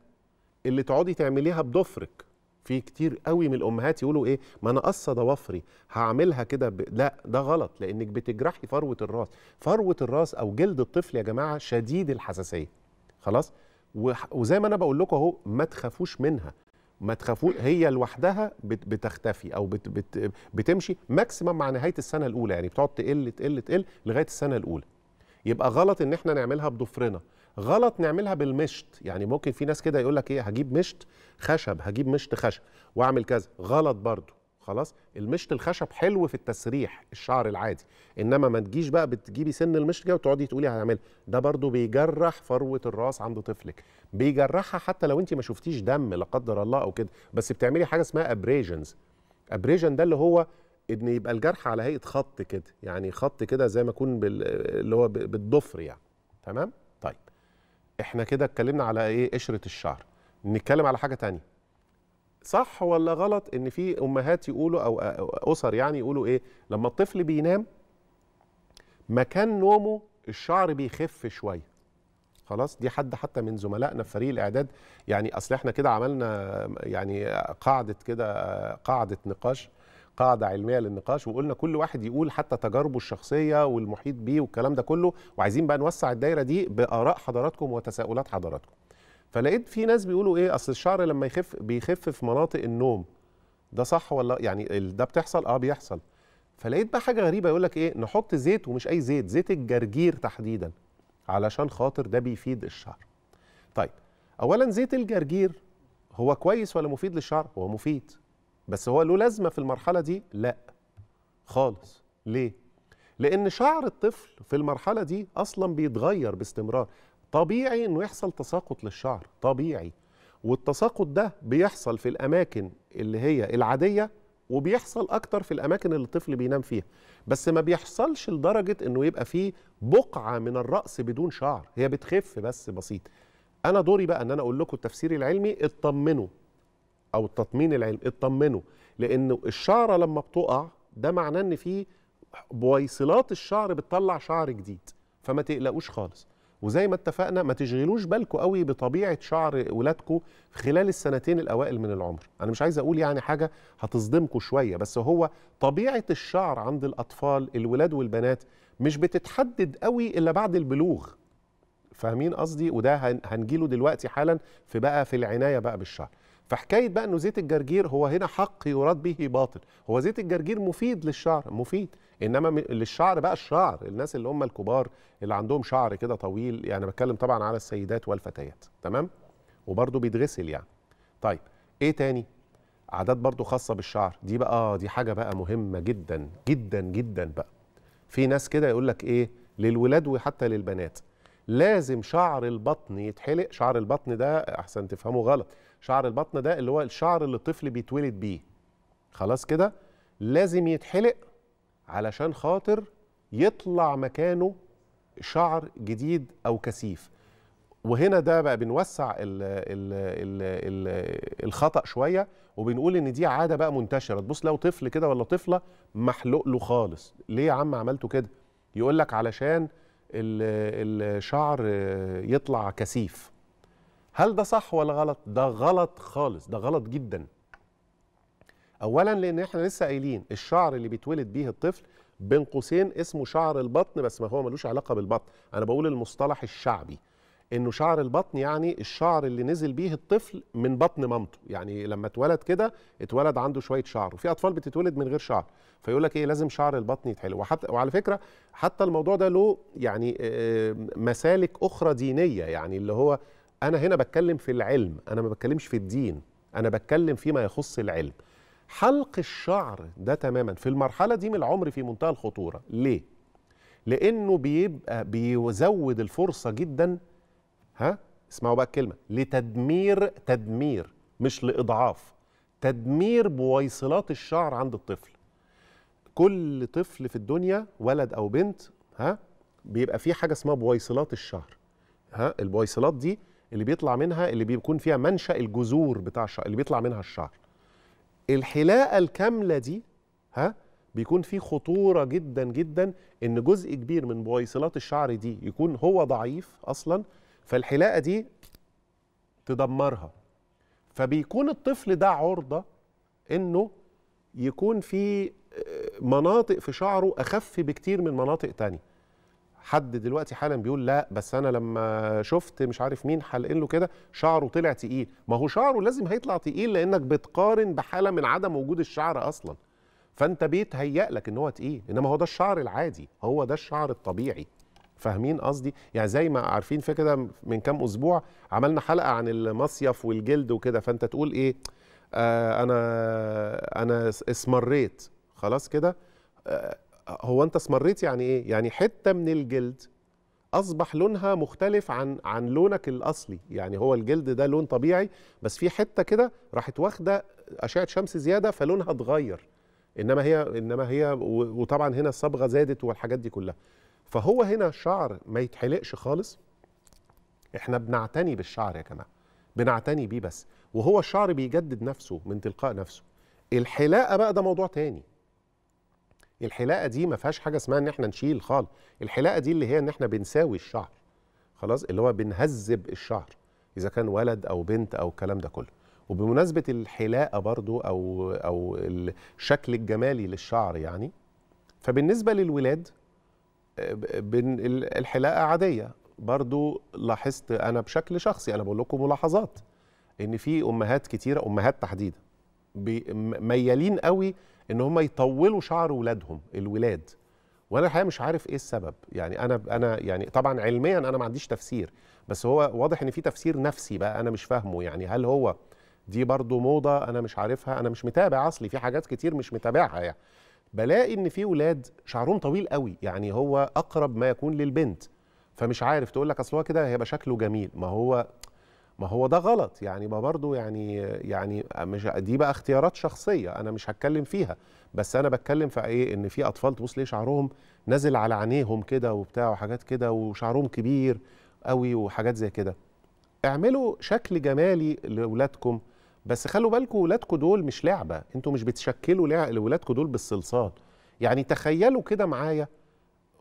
Speaker 1: اللي تقعدي تعمليها بضفرك في كتير قوي من الامهات يقولوا ايه ما انا قصه ضوافري هعملها كده ب... لا ده غلط لانك بتجرحي فروه الراس فروه الراس او جلد الطفل يا جماعه شديد الحساسيه خلاص وزي ما انا بقول لكم اهو ما تخافوش منها ما تخافوش هي لوحدها بتختفي او بت بت بتمشي ماكسيمم مع نهايه السنه الاولى يعني بتقعد تقل تقل تقل لغايه السنه الاولى يبقى غلط ان احنا نعملها بضفرنا غلط نعملها بالمشط يعني ممكن في ناس كده يقول لك ايه هجيب مشط خشب هجيب مشط خشب واعمل كذا غلط برضو خلاص المشط الخشب حلو في التسريح الشعر العادي انما ما تجيش بقى بتجيبي سن المشط كده وتقعدي تقولي هنعملها ده برضو بيجرح فروه الراس عند طفلك بيجرحها حتى لو انت ما شفتيش دم لا قدر الله او كده بس بتعملي حاجه اسمها ابريجنز ابريجن ده اللي هو ان يبقى الجرح على هيئه خط كده يعني خط كده زي ما يكون بال... اللي هو بالضفر يعني تمام احنا كده اتكلمنا على ايه قشره الشعر نتكلم على حاجه تانية صح ولا غلط ان في امهات يقولوا او اسر يعني يقولوا ايه لما الطفل بينام مكان نومه الشعر بيخف شويه خلاص دي حد حتى من زملائنا في فريق الاعداد يعني اصل احنا كده عملنا يعني قاعده كده قاعده نقاش قاعده علميه للنقاش وقلنا كل واحد يقول حتى تجاربه الشخصيه والمحيط بيه والكلام ده كله وعايزين بقى نوسع الدايره دي باراء حضراتكم وتساؤلات حضراتكم فلقيت في ناس بيقولوا ايه اصل الشعر لما يخف بيخف في مناطق النوم ده صح ولا يعني ده بتحصل اه بيحصل فلقيت بقى حاجه غريبه يقول لك ايه نحط زيت ومش اي زيت زيت الجرجير تحديدا علشان خاطر ده بيفيد الشعر طيب اولا زيت الجرجير هو كويس ولا مفيد للشعر هو مفيد بس هو له لازمه في المرحله دي لا خالص ليه لان شعر الطفل في المرحله دي اصلا بيتغير باستمرار طبيعي انه يحصل تساقط للشعر طبيعي والتساقط ده بيحصل في الاماكن اللي هي العاديه وبيحصل اكتر في الاماكن اللي الطفل بينام فيها بس ما بيحصلش لدرجه انه يبقى فيه بقعه من الراس بدون شعر هي بتخف بس بسيط انا دوري بقى ان انا اقول لكم التفسير العلمي اطمنوا او التطمين العلمي اطمنوا لانه الشعره لما بتقع ده معناه ان في بويصلات الشعر بتطلع شعر جديد فما تقلقوش خالص وزي ما اتفقنا ما تشغلوش بالكم قوي بطبيعه شعر ولادكم خلال السنتين الاوائل من العمر انا مش عايز اقول يعني حاجه هتصدمكم شويه بس هو طبيعه الشعر عند الاطفال الولاد والبنات مش بتتحدد قوي الا بعد البلوغ فاهمين قصدي وده هنجيله دلوقتي حالا في بقى في العنايه بقى بالشعر فحكايه بقى انه زيت الجرجير هو هنا حق يراد به باطل هو زيت الجرجير مفيد للشعر مفيد انما للشعر بقى الشعر الناس اللي هم الكبار اللي عندهم شعر كده طويل يعني بتكلم طبعا على السيدات والفتيات تمام وبرده بيتغسل يعني طيب ايه تاني عادات برضو خاصه بالشعر دي بقى آه، دي حاجه بقى مهمه جدا جدا جدا بقى في ناس كده يقول لك ايه للولاد وحتى للبنات لازم شعر البطن يتحلق شعر البطن ده احسن تفهمه غلط شعر البطن ده اللي هو الشعر اللي الطفل بيتولد بيه خلاص كده لازم يتحلق علشان خاطر يطلع مكانه شعر جديد او كثيف وهنا ده بقى بنوسع الـ الـ الـ الـ الخطا شويه وبنقول ان دي عاده بقى منتشره تبص لو طفل كده ولا طفله محلوق له خالص ليه يا عم عملته كده يقول لك علشان الشعر يطلع كثيف هل ده صح ولا غلط؟ ده غلط خالص ده غلط جدا اولا لان احنا لسه قايلين الشعر اللي بيتولد بيه الطفل بين قوسين اسمه شعر البطن بس ما هو ملوش علاقه بالبطن انا بقول المصطلح الشعبي انه شعر البطن يعني الشعر اللي نزل بيه الطفل من بطن مامته يعني لما اتولد كده اتولد عنده شويه شعر وفي اطفال بتتولد من غير شعر فيقول لك ايه لازم شعر البطن يتحل وحتى وعلى فكره حتى الموضوع ده له يعني آه، آه، مسالك اخرى دينيه يعني اللي هو انا هنا بتكلم في العلم انا ما بتكلمش في الدين انا بتكلم فيما يخص العلم حلق الشعر ده تماما في المرحله دي من العمر في منتهى الخطوره ليه لانه بيبقى بيزود الفرصه جدا ها اسمعوا بقى الكلمه لتدمير تدمير مش لاضعاف تدمير بويصلات الشعر عند الطفل كل طفل في الدنيا ولد او بنت ها بيبقى فيه حاجه اسمها بويصلات الشعر ها البويصلات دي اللي بيطلع منها اللي بيكون فيها منشا الجذور بتاع الشعر اللي بيطلع منها الشعر الحلاقه الكامله دي ها بيكون في خطوره جدا جدا ان جزء كبير من بويصلات الشعر دي يكون هو ضعيف اصلا فالحلاقه دي تدمرها فبيكون الطفل ده عرضه انه يكون في آه، مناطق في شعره اخف بكتير من مناطق تانية حد دلوقتي حالا بيقول لا بس انا لما شفت مش عارف مين حلقين له كده شعره طلع تقيل ما هو شعره لازم هيطلع تقيل لانك بتقارن بحاله من عدم وجود الشعر اصلا فانت بيتهيأ لك ان هو تقيل انما هو ده الشعر العادي هو ده الشعر الطبيعي فاهمين قصدي يعني زي ما عارفين كده من كام اسبوع عملنا حلقه عن المصيف والجلد وكده فانت تقول ايه آه انا انا اسمريت خلاص كده آه هو انت اسمريت يعني ايه يعني حته من الجلد اصبح لونها مختلف عن عن لونك الاصلي يعني هو الجلد ده لون طبيعي بس في حته كده راحت واخده اشعه شمس زياده فلونها اتغير انما هي انما هي وطبعا هنا الصبغه زادت والحاجات دي كلها فهو هنا الشعر ما يتحلقش خالص احنا بنعتني بالشعر يا جماعه بنعتني بيه بس وهو الشعر بيجدد نفسه من تلقاء نفسه الحلاقه بقى ده موضوع تاني الحلاقه دي ما فيهاش حاجه اسمها ان احنا نشيل خالص الحلاقه دي اللي هي ان احنا بنساوي الشعر خلاص اللي هو بنهذب الشعر اذا كان ولد او بنت او الكلام ده كله وبمناسبه الحلاقه برضو او او الشكل الجمالي للشعر يعني فبالنسبه للولاد الحلاقه عاديه برضو لاحظت انا بشكل شخصي انا بقول لكم ملاحظات ان في امهات كتيره امهات تحديدا ميالين قوي ان هم يطولوا شعر ولادهم الولاد وانا الحقيقه مش عارف ايه السبب يعني انا انا يعني طبعا علميا انا ما عنديش تفسير بس هو واضح ان في تفسير نفسي بقى انا مش فاهمه يعني هل هو دي برضو موضه انا مش عارفها انا مش متابع اصلي في حاجات كتير مش متابعها يعني بلاقي ان في ولاد شعرهم طويل قوي يعني هو اقرب ما يكون للبنت فمش عارف تقول لك اصل هو كده هيبقى شكله جميل ما هو ما هو ده غلط يعني ما برضه يعني يعني مش دي بقى اختيارات شخصيه انا مش هتكلم فيها بس انا بتكلم في ايه ان في اطفال تبص ليه شعرهم نازل على عينيهم كده وبتاع وحاجات كده وشعرهم كبير قوي وحاجات زي كده اعملوا شكل جمالي لاولادكم بس خلوا بالكم ولادكم دول مش لعبه انتوا مش بتشكلوا لاولادكم دول بالصلصال يعني تخيلوا كده معايا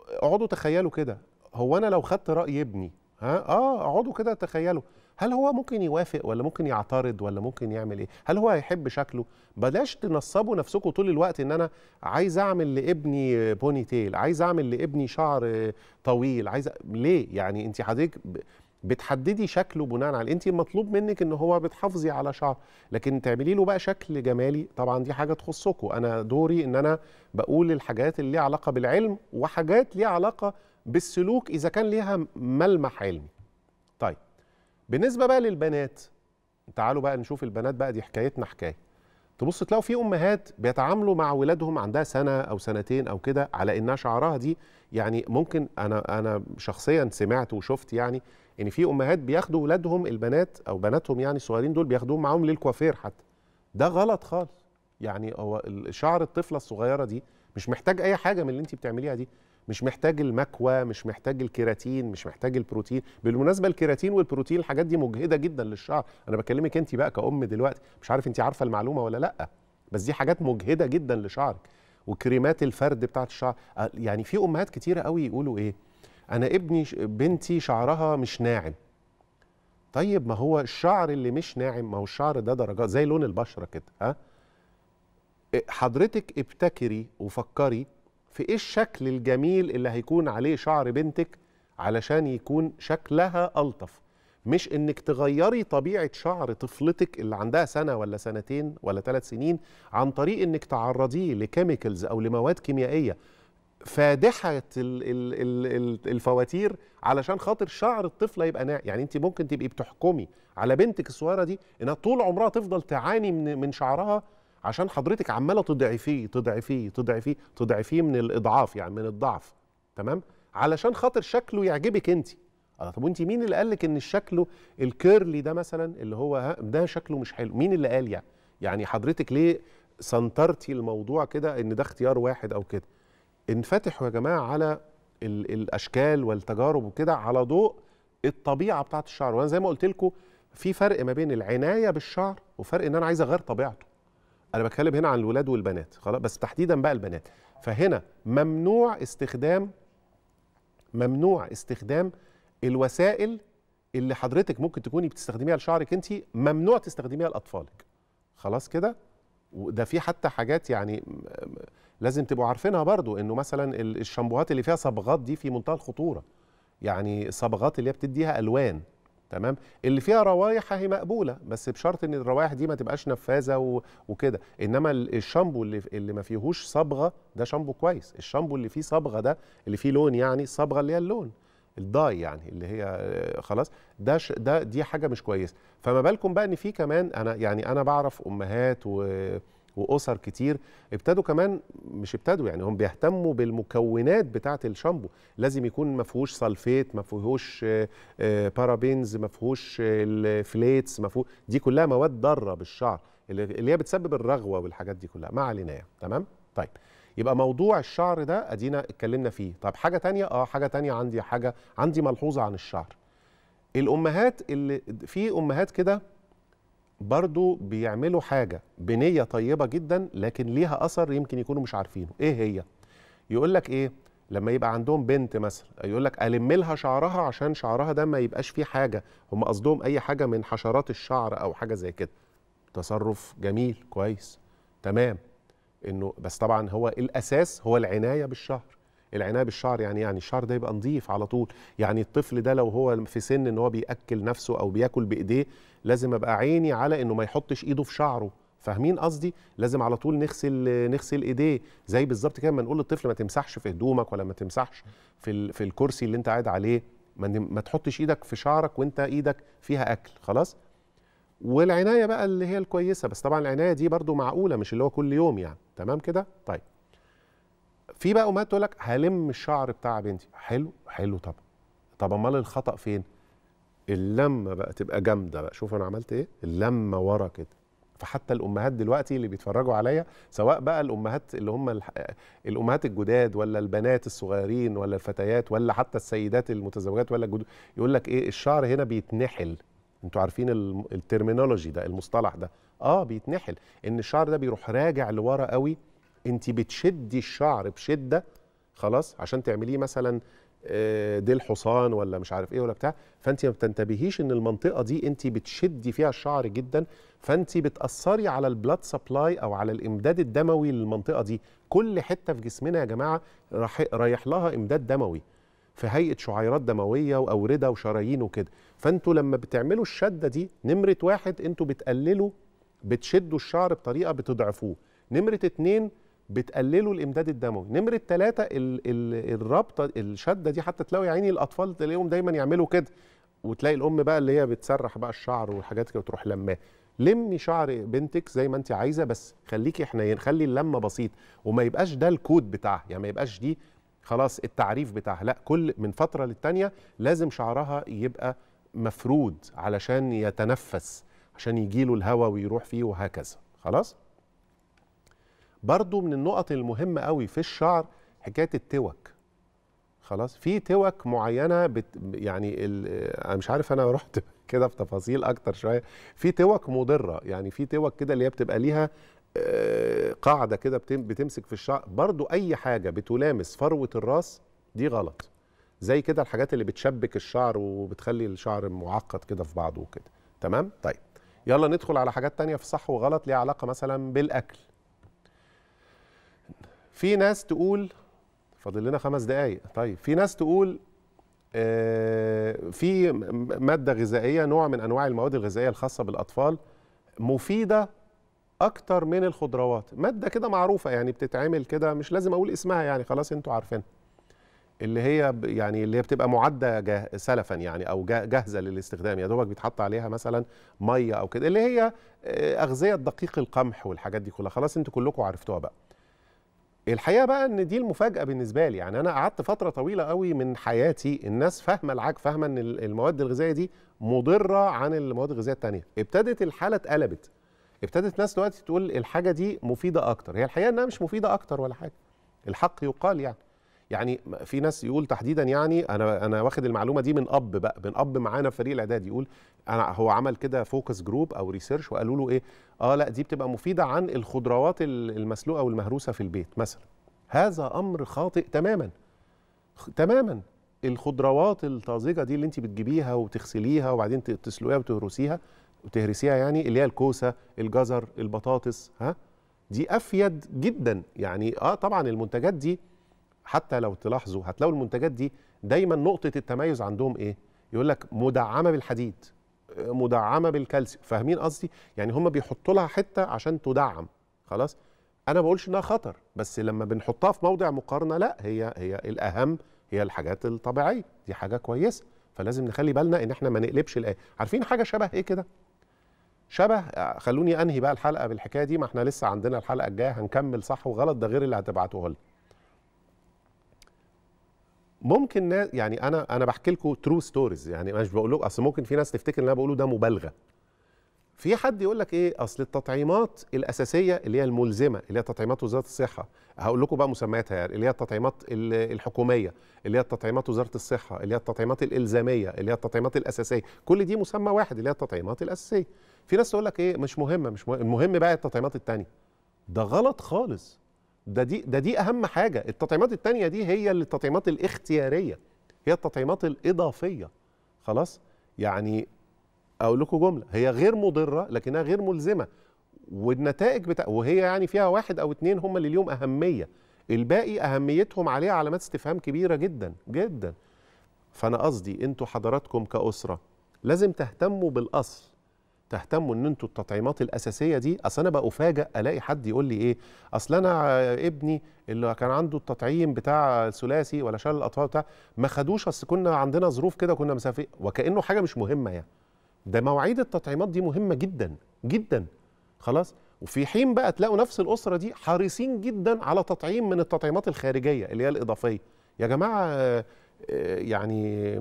Speaker 1: اقعدوا تخيلوا كده هو انا لو خدت راي ابني ها اه اقعدوا كده تخيلوا هل هو ممكن يوافق ولا ممكن يعترض ولا ممكن يعمل ايه هل هو هيحب شكله بلاش تنصبوا نفسكم طول الوقت ان انا عايز اعمل لابني بوني تيل عايز اعمل لابني شعر طويل عايز أ... ليه يعني انت حضرتك ب... بتحددي شكله بناء على انت مطلوب منك ان هو بتحافظي على شعر لكن تعملي له بقى شكل جمالي طبعا دي حاجه تخصكم انا دوري ان انا بقول الحاجات اللي ليها علاقه بالعلم وحاجات ليها علاقه بالسلوك اذا كان ليها ملمح علمي طيب بالنسبه بقى للبنات تعالوا بقى نشوف البنات بقى دي حكايتنا حكايه تبص تلاقوا في امهات بيتعاملوا مع ولادهم عندها سنه او سنتين او كده على انها شعرها دي يعني ممكن انا انا شخصيا سمعت وشفت يعني ان في امهات بياخدوا ولادهم البنات او بناتهم يعني الصغيرين دول بياخدوهم معاهم للكوافير حتى ده غلط خالص يعني هو شعر الطفله الصغيره دي مش محتاج اي حاجه من اللي انت بتعمليها دي مش محتاج المكوى مش محتاج الكيراتين مش محتاج البروتين بالمناسبه الكيراتين والبروتين الحاجات دي مجهده جدا للشعر انا بكلمك انت بقى كأم دلوقتي مش عارف انت عارفه المعلومه ولا لا بس دي حاجات مجهده جدا لشعرك وكريمات الفرد بتاعت الشعر يعني في امهات كتيره قوي يقولوا ايه انا ابني بنتي شعرها مش ناعم طيب ما هو الشعر اللي مش ناعم ما هو الشعر ده درجات زي لون البشره كده ها حضرتك ابتكري وفكري في ايه الشكل الجميل اللي هيكون عليه شعر بنتك علشان يكون شكلها الطف مش انك تغيري طبيعه شعر طفلتك اللي عندها سنه ولا سنتين ولا ثلاث سنين عن طريق انك تعرضيه لكيميكلز او لمواد كيميائيه فادحه الفواتير علشان خاطر شعر الطفله يبقى ناعم يعني انت ممكن تبقي بتحكمي على بنتك الصغيره دي انها طول عمرها تفضل تعاني من شعرها عشان حضرتك عماله تضعفيه تضعفيه تضعفيه تضعفيه من الاضعاف يعني من الضعف تمام علشان خاطر شكله يعجبك انت اه طب وانت مين اللي قال لك ان شكله الكيرلي ده مثلا اللي هو ده شكله مش حلو مين اللي قال يعني يعني حضرتك ليه سنترتي الموضوع كده ان ده اختيار واحد او كده انفتحوا يا جماعه على ال الاشكال والتجارب وكده على ضوء الطبيعه بتاعه الشعر وانا زي ما قلت لكم في فرق ما بين العنايه بالشعر وفرق ان انا عايز اغير طبيعته انا بتكلم هنا عن الولاد والبنات خلاص بس تحديدا بقى البنات فهنا ممنوع استخدام ممنوع استخدام الوسائل اللي حضرتك ممكن تكوني بتستخدميها لشعرك انت ممنوع تستخدميها لاطفالك خلاص كده وده في حتى حاجات يعني لازم تبقوا عارفينها برضو انه مثلا الشامبوهات اللي فيها صبغات دي في منتهى الخطوره يعني صبغات اللي هي بتديها الوان تمام اللي فيها روايح هي مقبوله بس بشرط ان الروايح دي ما تبقاش نفاذه وكده انما الشامبو اللي اللي ما فيهوش صبغه ده شامبو كويس الشامبو اللي فيه صبغه ده اللي فيه لون يعني الصبغه اللي هي اللون الداي يعني اللي هي آه، خلاص ده ده دي حاجه مش كويسه فما بالكم بقى ان في كمان انا يعني انا بعرف امهات و واسر كتير ابتدوا كمان مش ابتدوا يعني هم بيهتموا بالمكونات بتاعه الشامبو لازم يكون ما فيهوش سلفيت ما فيهوش بارابينز آه، آه، ما فيهوش آه، الفليتس ما فيهوش دي كلها مواد ضاره بالشعر اللي هي بتسبب الرغوه والحاجات دي كلها ما علينا يعني. تمام طيب يبقى موضوع الشعر ده ادينا اتكلمنا فيه طب حاجه تانية اه حاجه تانية عندي حاجه عندي ملحوظه عن الشعر الامهات اللي في امهات كده برضو بيعملوا حاجة بنية طيبة جدا لكن ليها أثر يمكن يكونوا مش عارفينه إيه هي؟ يقول لك إيه؟ لما يبقى عندهم بنت مثلا يقول لك ألم لها شعرها عشان شعرها ده ما يبقاش فيه حاجة هم قصدهم أي حاجة من حشرات الشعر أو حاجة زي كده تصرف جميل كويس تمام إنه بس طبعا هو الأساس هو العناية بالشعر العنايه بالشعر يعني يعني الشعر ده يبقى نظيف على طول يعني الطفل ده لو هو في سن ان هو بياكل نفسه او بياكل بايديه لازم ابقى عيني على انه ما يحطش ايده في شعره فاهمين قصدي لازم على طول نغسل نغسل ايديه زي بالظبط كده ما نقول للطفل ما تمسحش في هدومك ولا ما تمسحش في في الكرسي اللي انت قاعد عليه ما, ما تحطش ايدك في شعرك وانت ايدك فيها اكل خلاص والعنايه بقى اللي هي الكويسه بس طبعا العنايه دي برضو معقوله مش اللي هو كل يوم يعني تمام كده طيب في بقى امهات تقول لك هلم الشعر بتاع بنتي حلو حلو طبعا طب امال الخطا فين اللمه بقى تبقى جامده بقى شوف انا عملت ايه اللمه ورا كده فحتى الامهات دلوقتي اللي بيتفرجوا عليا سواء بقى الامهات اللي هم الامهات الجداد ولا البنات الصغيرين ولا الفتيات ولا حتى السيدات المتزوجات ولا الجدود يقول لك ايه الشعر هنا بيتنحل انتوا عارفين الترمينولوجي ده المصطلح ده اه بيتنحل ان الشعر ده بيروح راجع لورا قوي انت بتشدي الشعر بشده خلاص عشان تعمليه مثلا آه، دي الحصان ولا مش عارف ايه ولا بتاع فانت ما بتنتبهيش ان المنطقه دي انت بتشدي فيها الشعر جدا فانت بتاثري على البلاد سبلاي او على الامداد الدموي للمنطقه دي كل حته في جسمنا يا جماعه رايح لها امداد دموي في هيئه شعيرات دمويه واورده وشرايين وكده فانتوا لما بتعملوا الشده دي نمره واحد انتوا بتقللوا بتشدوا الشعر بطريقه بتضعفوه نمره اتنين بتقللوا الامداد الدموي نمره ثلاثة الرابطه الشده دي حتى تلاقوا يا عيني الاطفال تلاقيهم دايما يعملوا كده وتلاقي الام بقى اللي هي بتسرح بقى الشعر والحاجات كده وتروح لماه لمي شعر بنتك زي ما انت عايزه بس خليكي احنا نخلي اللمه بسيط وما يبقاش ده الكود بتاعها يعني ما يبقاش دي خلاص التعريف بتاعها لا كل من فتره للتانيه لازم شعرها يبقى مفرود علشان يتنفس عشان يجيله الهواء ويروح فيه وهكذا خلاص برضو من النقط المهمة قوي في الشعر حكاية التوك خلاص في توك معينة بت يعني أنا مش عارف أنا رحت كده في تفاصيل أكتر شوية في توك مضرة يعني في توك كده اللي هي بتبقى ليها آه، قاعدة كده بتمسك في الشعر برضو أي حاجة بتلامس فروة الراس دي غلط زي كده الحاجات اللي بتشبك الشعر وبتخلي الشعر معقد كده في بعضه وكده تمام طيب يلا ندخل على حاجات تانية في صح وغلط ليها علاقة مثلا بالأكل في ناس تقول فاضل لنا خمس دقايق طيب في ناس تقول آه، في ماده غذائيه نوع من انواع المواد الغذائيه الخاصه بالاطفال مفيده اكتر من الخضروات ماده كده معروفه يعني بتتعمل كده مش لازم اقول اسمها يعني خلاص انتوا عارفينها اللي هي يعني اللي هي بتبقى معده جه سلفا يعني او جاهزه للاستخدام يا دوبك بيتحط عليها مثلا ميه او كده اللي هي آه، اغذيه دقيق القمح والحاجات دي كلها خلاص انتوا كلكم عرفتوها بقى الحقيقه بقى ان دي المفاجاه بالنسبه لي يعني انا قعدت فتره طويله قوي من حياتي الناس فاهمه العك فاهمه ان المواد الغذائيه دي مضره عن المواد الغذائيه الثانيه ابتدت الحاله اتقلبت ابتدت ناس دلوقتي تقول الحاجه دي مفيده اكتر هي الحقيقه انها مش مفيده اكتر ولا حاجه الحق يقال يعني يعني في ناس يقول تحديدا يعني انا انا واخد المعلومه دي من اب بقى من اب معانا في فريق الاعداد يقول انا هو عمل كده فوكس جروب او ريسيرش وقالوا له ايه اه لا دي بتبقى مفيده عن الخضروات المسلوقه والمهروسه في البيت مثلا هذا امر خاطئ تماما تماما الخضروات الطازجه دي اللي انت بتجيبيها وتغسليها وبعدين تسلقيها وتهرسيها وتهرسيها يعني اللي هي الكوسه الجزر البطاطس ها دي افيد جدا يعني اه طبعا المنتجات دي حتى لو تلاحظوا هتلاقوا المنتجات دي دايما نقطه التميز عندهم ايه؟ يقول لك مدعمه بالحديد مدعمه بالكالسيوم فاهمين قصدي؟ يعني هم بيحطوا لها حته عشان تدعم خلاص؟ انا ما بقولش انها خطر بس لما بنحطها في موضع مقارنه لا هي هي الاهم هي الحاجات الطبيعيه دي حاجه كويسه فلازم نخلي بالنا ان احنا ما نقلبش الايه عارفين حاجه شبه ايه كده شبه آه، خلوني انهي بقى الحلقه بالحكايه دي ما احنا لسه عندنا الحلقه الجايه هنكمل صح وغلط ده غير اللي هتبعتوه لنا ممكن ناس يعني انا انا بحكي لكم ترو ستوريز يعني مش بقول لكم اصل ممكن في ناس تفتكر ان انا بقوله ده مبالغه في حد يقول لك ايه اصل التطعيمات الاساسيه اللي هي الملزمه اللي هي تطعيمات وزاره الصحه هقول لكم بقى مسمياتها يعني اللي هي التطعيمات الحكوميه اللي هي التطعيمات وزاره الصحه اللي هي التطعيمات الالزاميه اللي هي التطعيمات الاساسيه كل دي مسمى واحد اللي هي التطعيمات الاساسيه في ناس تقول لك ايه مش مهمه مش مهم المهم بقى التطعيمات الثانيه ده غلط خالص ده دي ده دي اهم حاجه التطعيمات الثانيه دي هي التطعيمات الاختياريه هي التطعيمات الاضافيه خلاص يعني اقول لكم جمله هي غير مضره لكنها غير ملزمه والنتائج بتاع وهي يعني فيها واحد او اتنين هم اللي ليهم اهميه الباقي اهميتهم عليها علامات استفهام كبيره جدا جدا فانا قصدي انتوا حضراتكم كاسره لازم تهتموا بالاصل تهتموا ان انتوا التطعيمات الاساسيه دي اصل انا بقى افاجئ الاقي حد يقول لي ايه اصل انا ابني اللي كان عنده التطعيم بتاع ثلاثي ولا شال الاطفال بتاع ما خدوش اصل كنا عندنا ظروف كده كنا مسافرين وكانه حاجه مش مهمه يعني ده مواعيد التطعيمات دي مهمه جدا جدا خلاص وفي حين بقى تلاقوا نفس الاسره دي حريصين جدا على تطعيم من التطعيمات الخارجيه اللي هي الاضافيه يا جماعه آه، يعني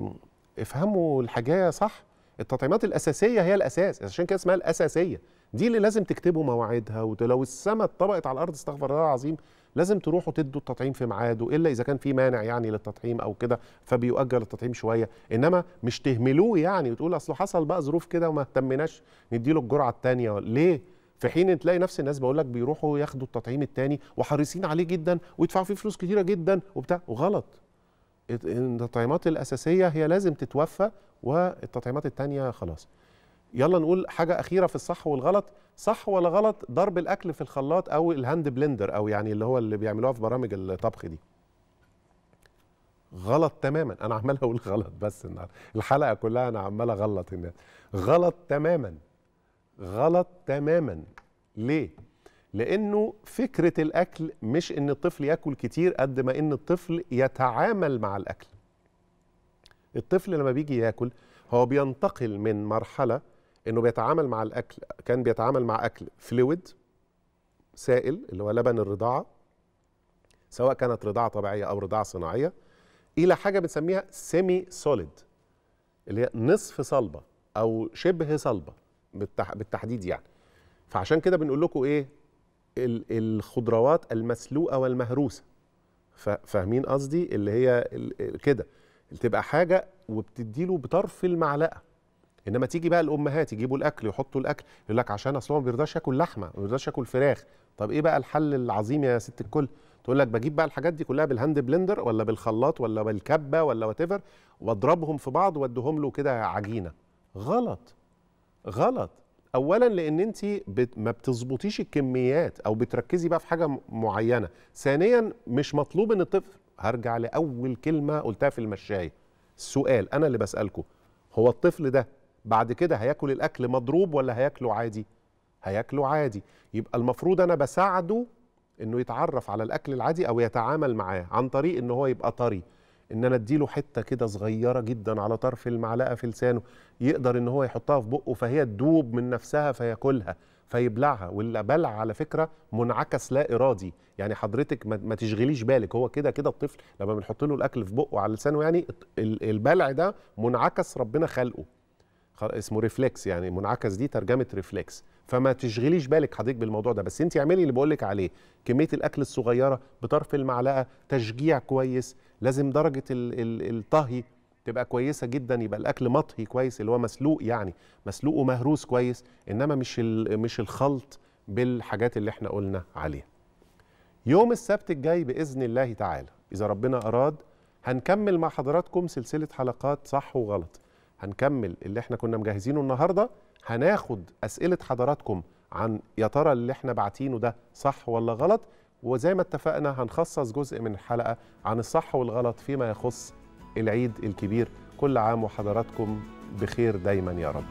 Speaker 1: افهموا الحاجه صح التطعيمات الاساسيه هي الاساس عشان كده اسمها الاساسيه دي اللي لازم تكتبوا مواعيدها ولو السماء اتطبقت على الارض استغفر الله العظيم لازم تروحوا تدوا التطعيم في ميعاده الا اذا كان في مانع يعني للتطعيم او كده فبيؤجل التطعيم شويه انما مش تهملوه يعني وتقول اصله حصل بقى ظروف كده وما اهتمناش نديله الجرعه الثانيه ليه في حين تلاقي نفس الناس بقول لك بيروحوا ياخدوا التطعيم الثاني وحريصين عليه جدا ويدفعوا فيه فلوس كتيره جدا وبتاع وغلط التطعيمات الاساسيه هي لازم تتوفى والتطعيمات الثانيه خلاص يلا نقول حاجه اخيره في الصح والغلط صح ولا غلط ضرب الاكل في الخلاط او الهاند بلندر او يعني اللي هو اللي بيعملوها في برامج الطبخ دي غلط تماما انا عمال اقول غلط بس النهارده الحلقه كلها انا عمال اغلط الناس غلط تماما غلط تماما ليه لانه فكره الاكل مش ان الطفل ياكل كتير قد ما ان الطفل يتعامل مع الاكل الطفل لما بيجي ياكل هو بينتقل من مرحله انه بيتعامل مع الاكل كان بيتعامل مع اكل فلويد سائل اللي هو لبن الرضاعه سواء كانت رضاعه طبيعيه او رضاعه صناعيه الى حاجه بنسميها سيمي سوليد اللي هي نصف صلبه او شبه صلبه بالتحديد يعني فعشان كده بنقول لكم ايه الخضروات المسلوقه والمهروسه فاهمين قصدي اللي هي كده اللي تبقى حاجه وبتديله بطرف المعلقه انما تيجي بقى الامهات يجيبوا الاكل يحطوا الاكل يقول لك عشان اصل هو ما بيرضاش ياكل لحمه ما بيرضاش ياكل فراخ طب ايه بقى الحل العظيم يا ست الكل تقول لك بجيب بقى الحاجات دي كلها بالهاند بلندر ولا بالخلاط ولا بالكبه ولا واتيفر واضربهم في بعض واديهم له كده عجينه غلط غلط اولا لان انت بت ما بتظبطيش الكميات او بتركزي بقى في حاجه معينه ثانيا مش مطلوب ان الطفل هرجع لاول كلمه قلتها في المشايه السؤال انا اللي بسالكم هو الطفل ده بعد كده هياكل الاكل مضروب ولا هياكله عادي هياكله عادي يبقى المفروض انا بساعده انه يتعرف على الاكل العادي او يتعامل معاه عن طريق ان هو يبقى طري ان انا اديله حته كده صغيره جدا على طرف المعلقه في لسانه يقدر ان هو يحطها في بقه فهي تدوب من نفسها فياكلها فيبلعها والبلع على فكره منعكس لا ارادي يعني حضرتك ما تشغليش بالك هو كده كده الطفل لما بنحط له الاكل في بقه على لسانه يعني البلع ده منعكس ربنا خلقه اسمه ريفلكس يعني منعكس دي ترجمه ريفلكس فما تشغليش بالك حضرتك بالموضوع ده بس انت اعملي اللي بقول لك عليه كميه الاكل الصغيره بطرف المعلقه تشجيع كويس لازم درجه الطهي تبقى كويسه جدا يبقى الاكل مطهي كويس اللي هو مسلوق يعني مسلوق ومهروس كويس انما مش مش الخلط بالحاجات اللي احنا قلنا عليها يوم السبت الجاي باذن الله تعالى اذا ربنا اراد هنكمل مع حضراتكم سلسله حلقات صح وغلط هنكمل اللي احنا كنا مجهزينه النهارده هناخد اسئله حضراتكم عن يا ترى اللي احنا باعتينه ده صح ولا غلط وزي ما اتفقنا هنخصص جزء من الحلقة عن الصح والغلط فيما يخص العيد الكبير كل عام وحضراتكم بخير دايما يا رب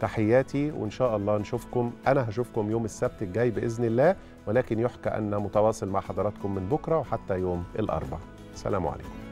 Speaker 1: تحياتي وإن شاء الله نشوفكم أنا هشوفكم يوم السبت الجاي بإذن الله ولكن يحكى أن متواصل مع حضراتكم من بكرة وحتى يوم الأربع سلام عليكم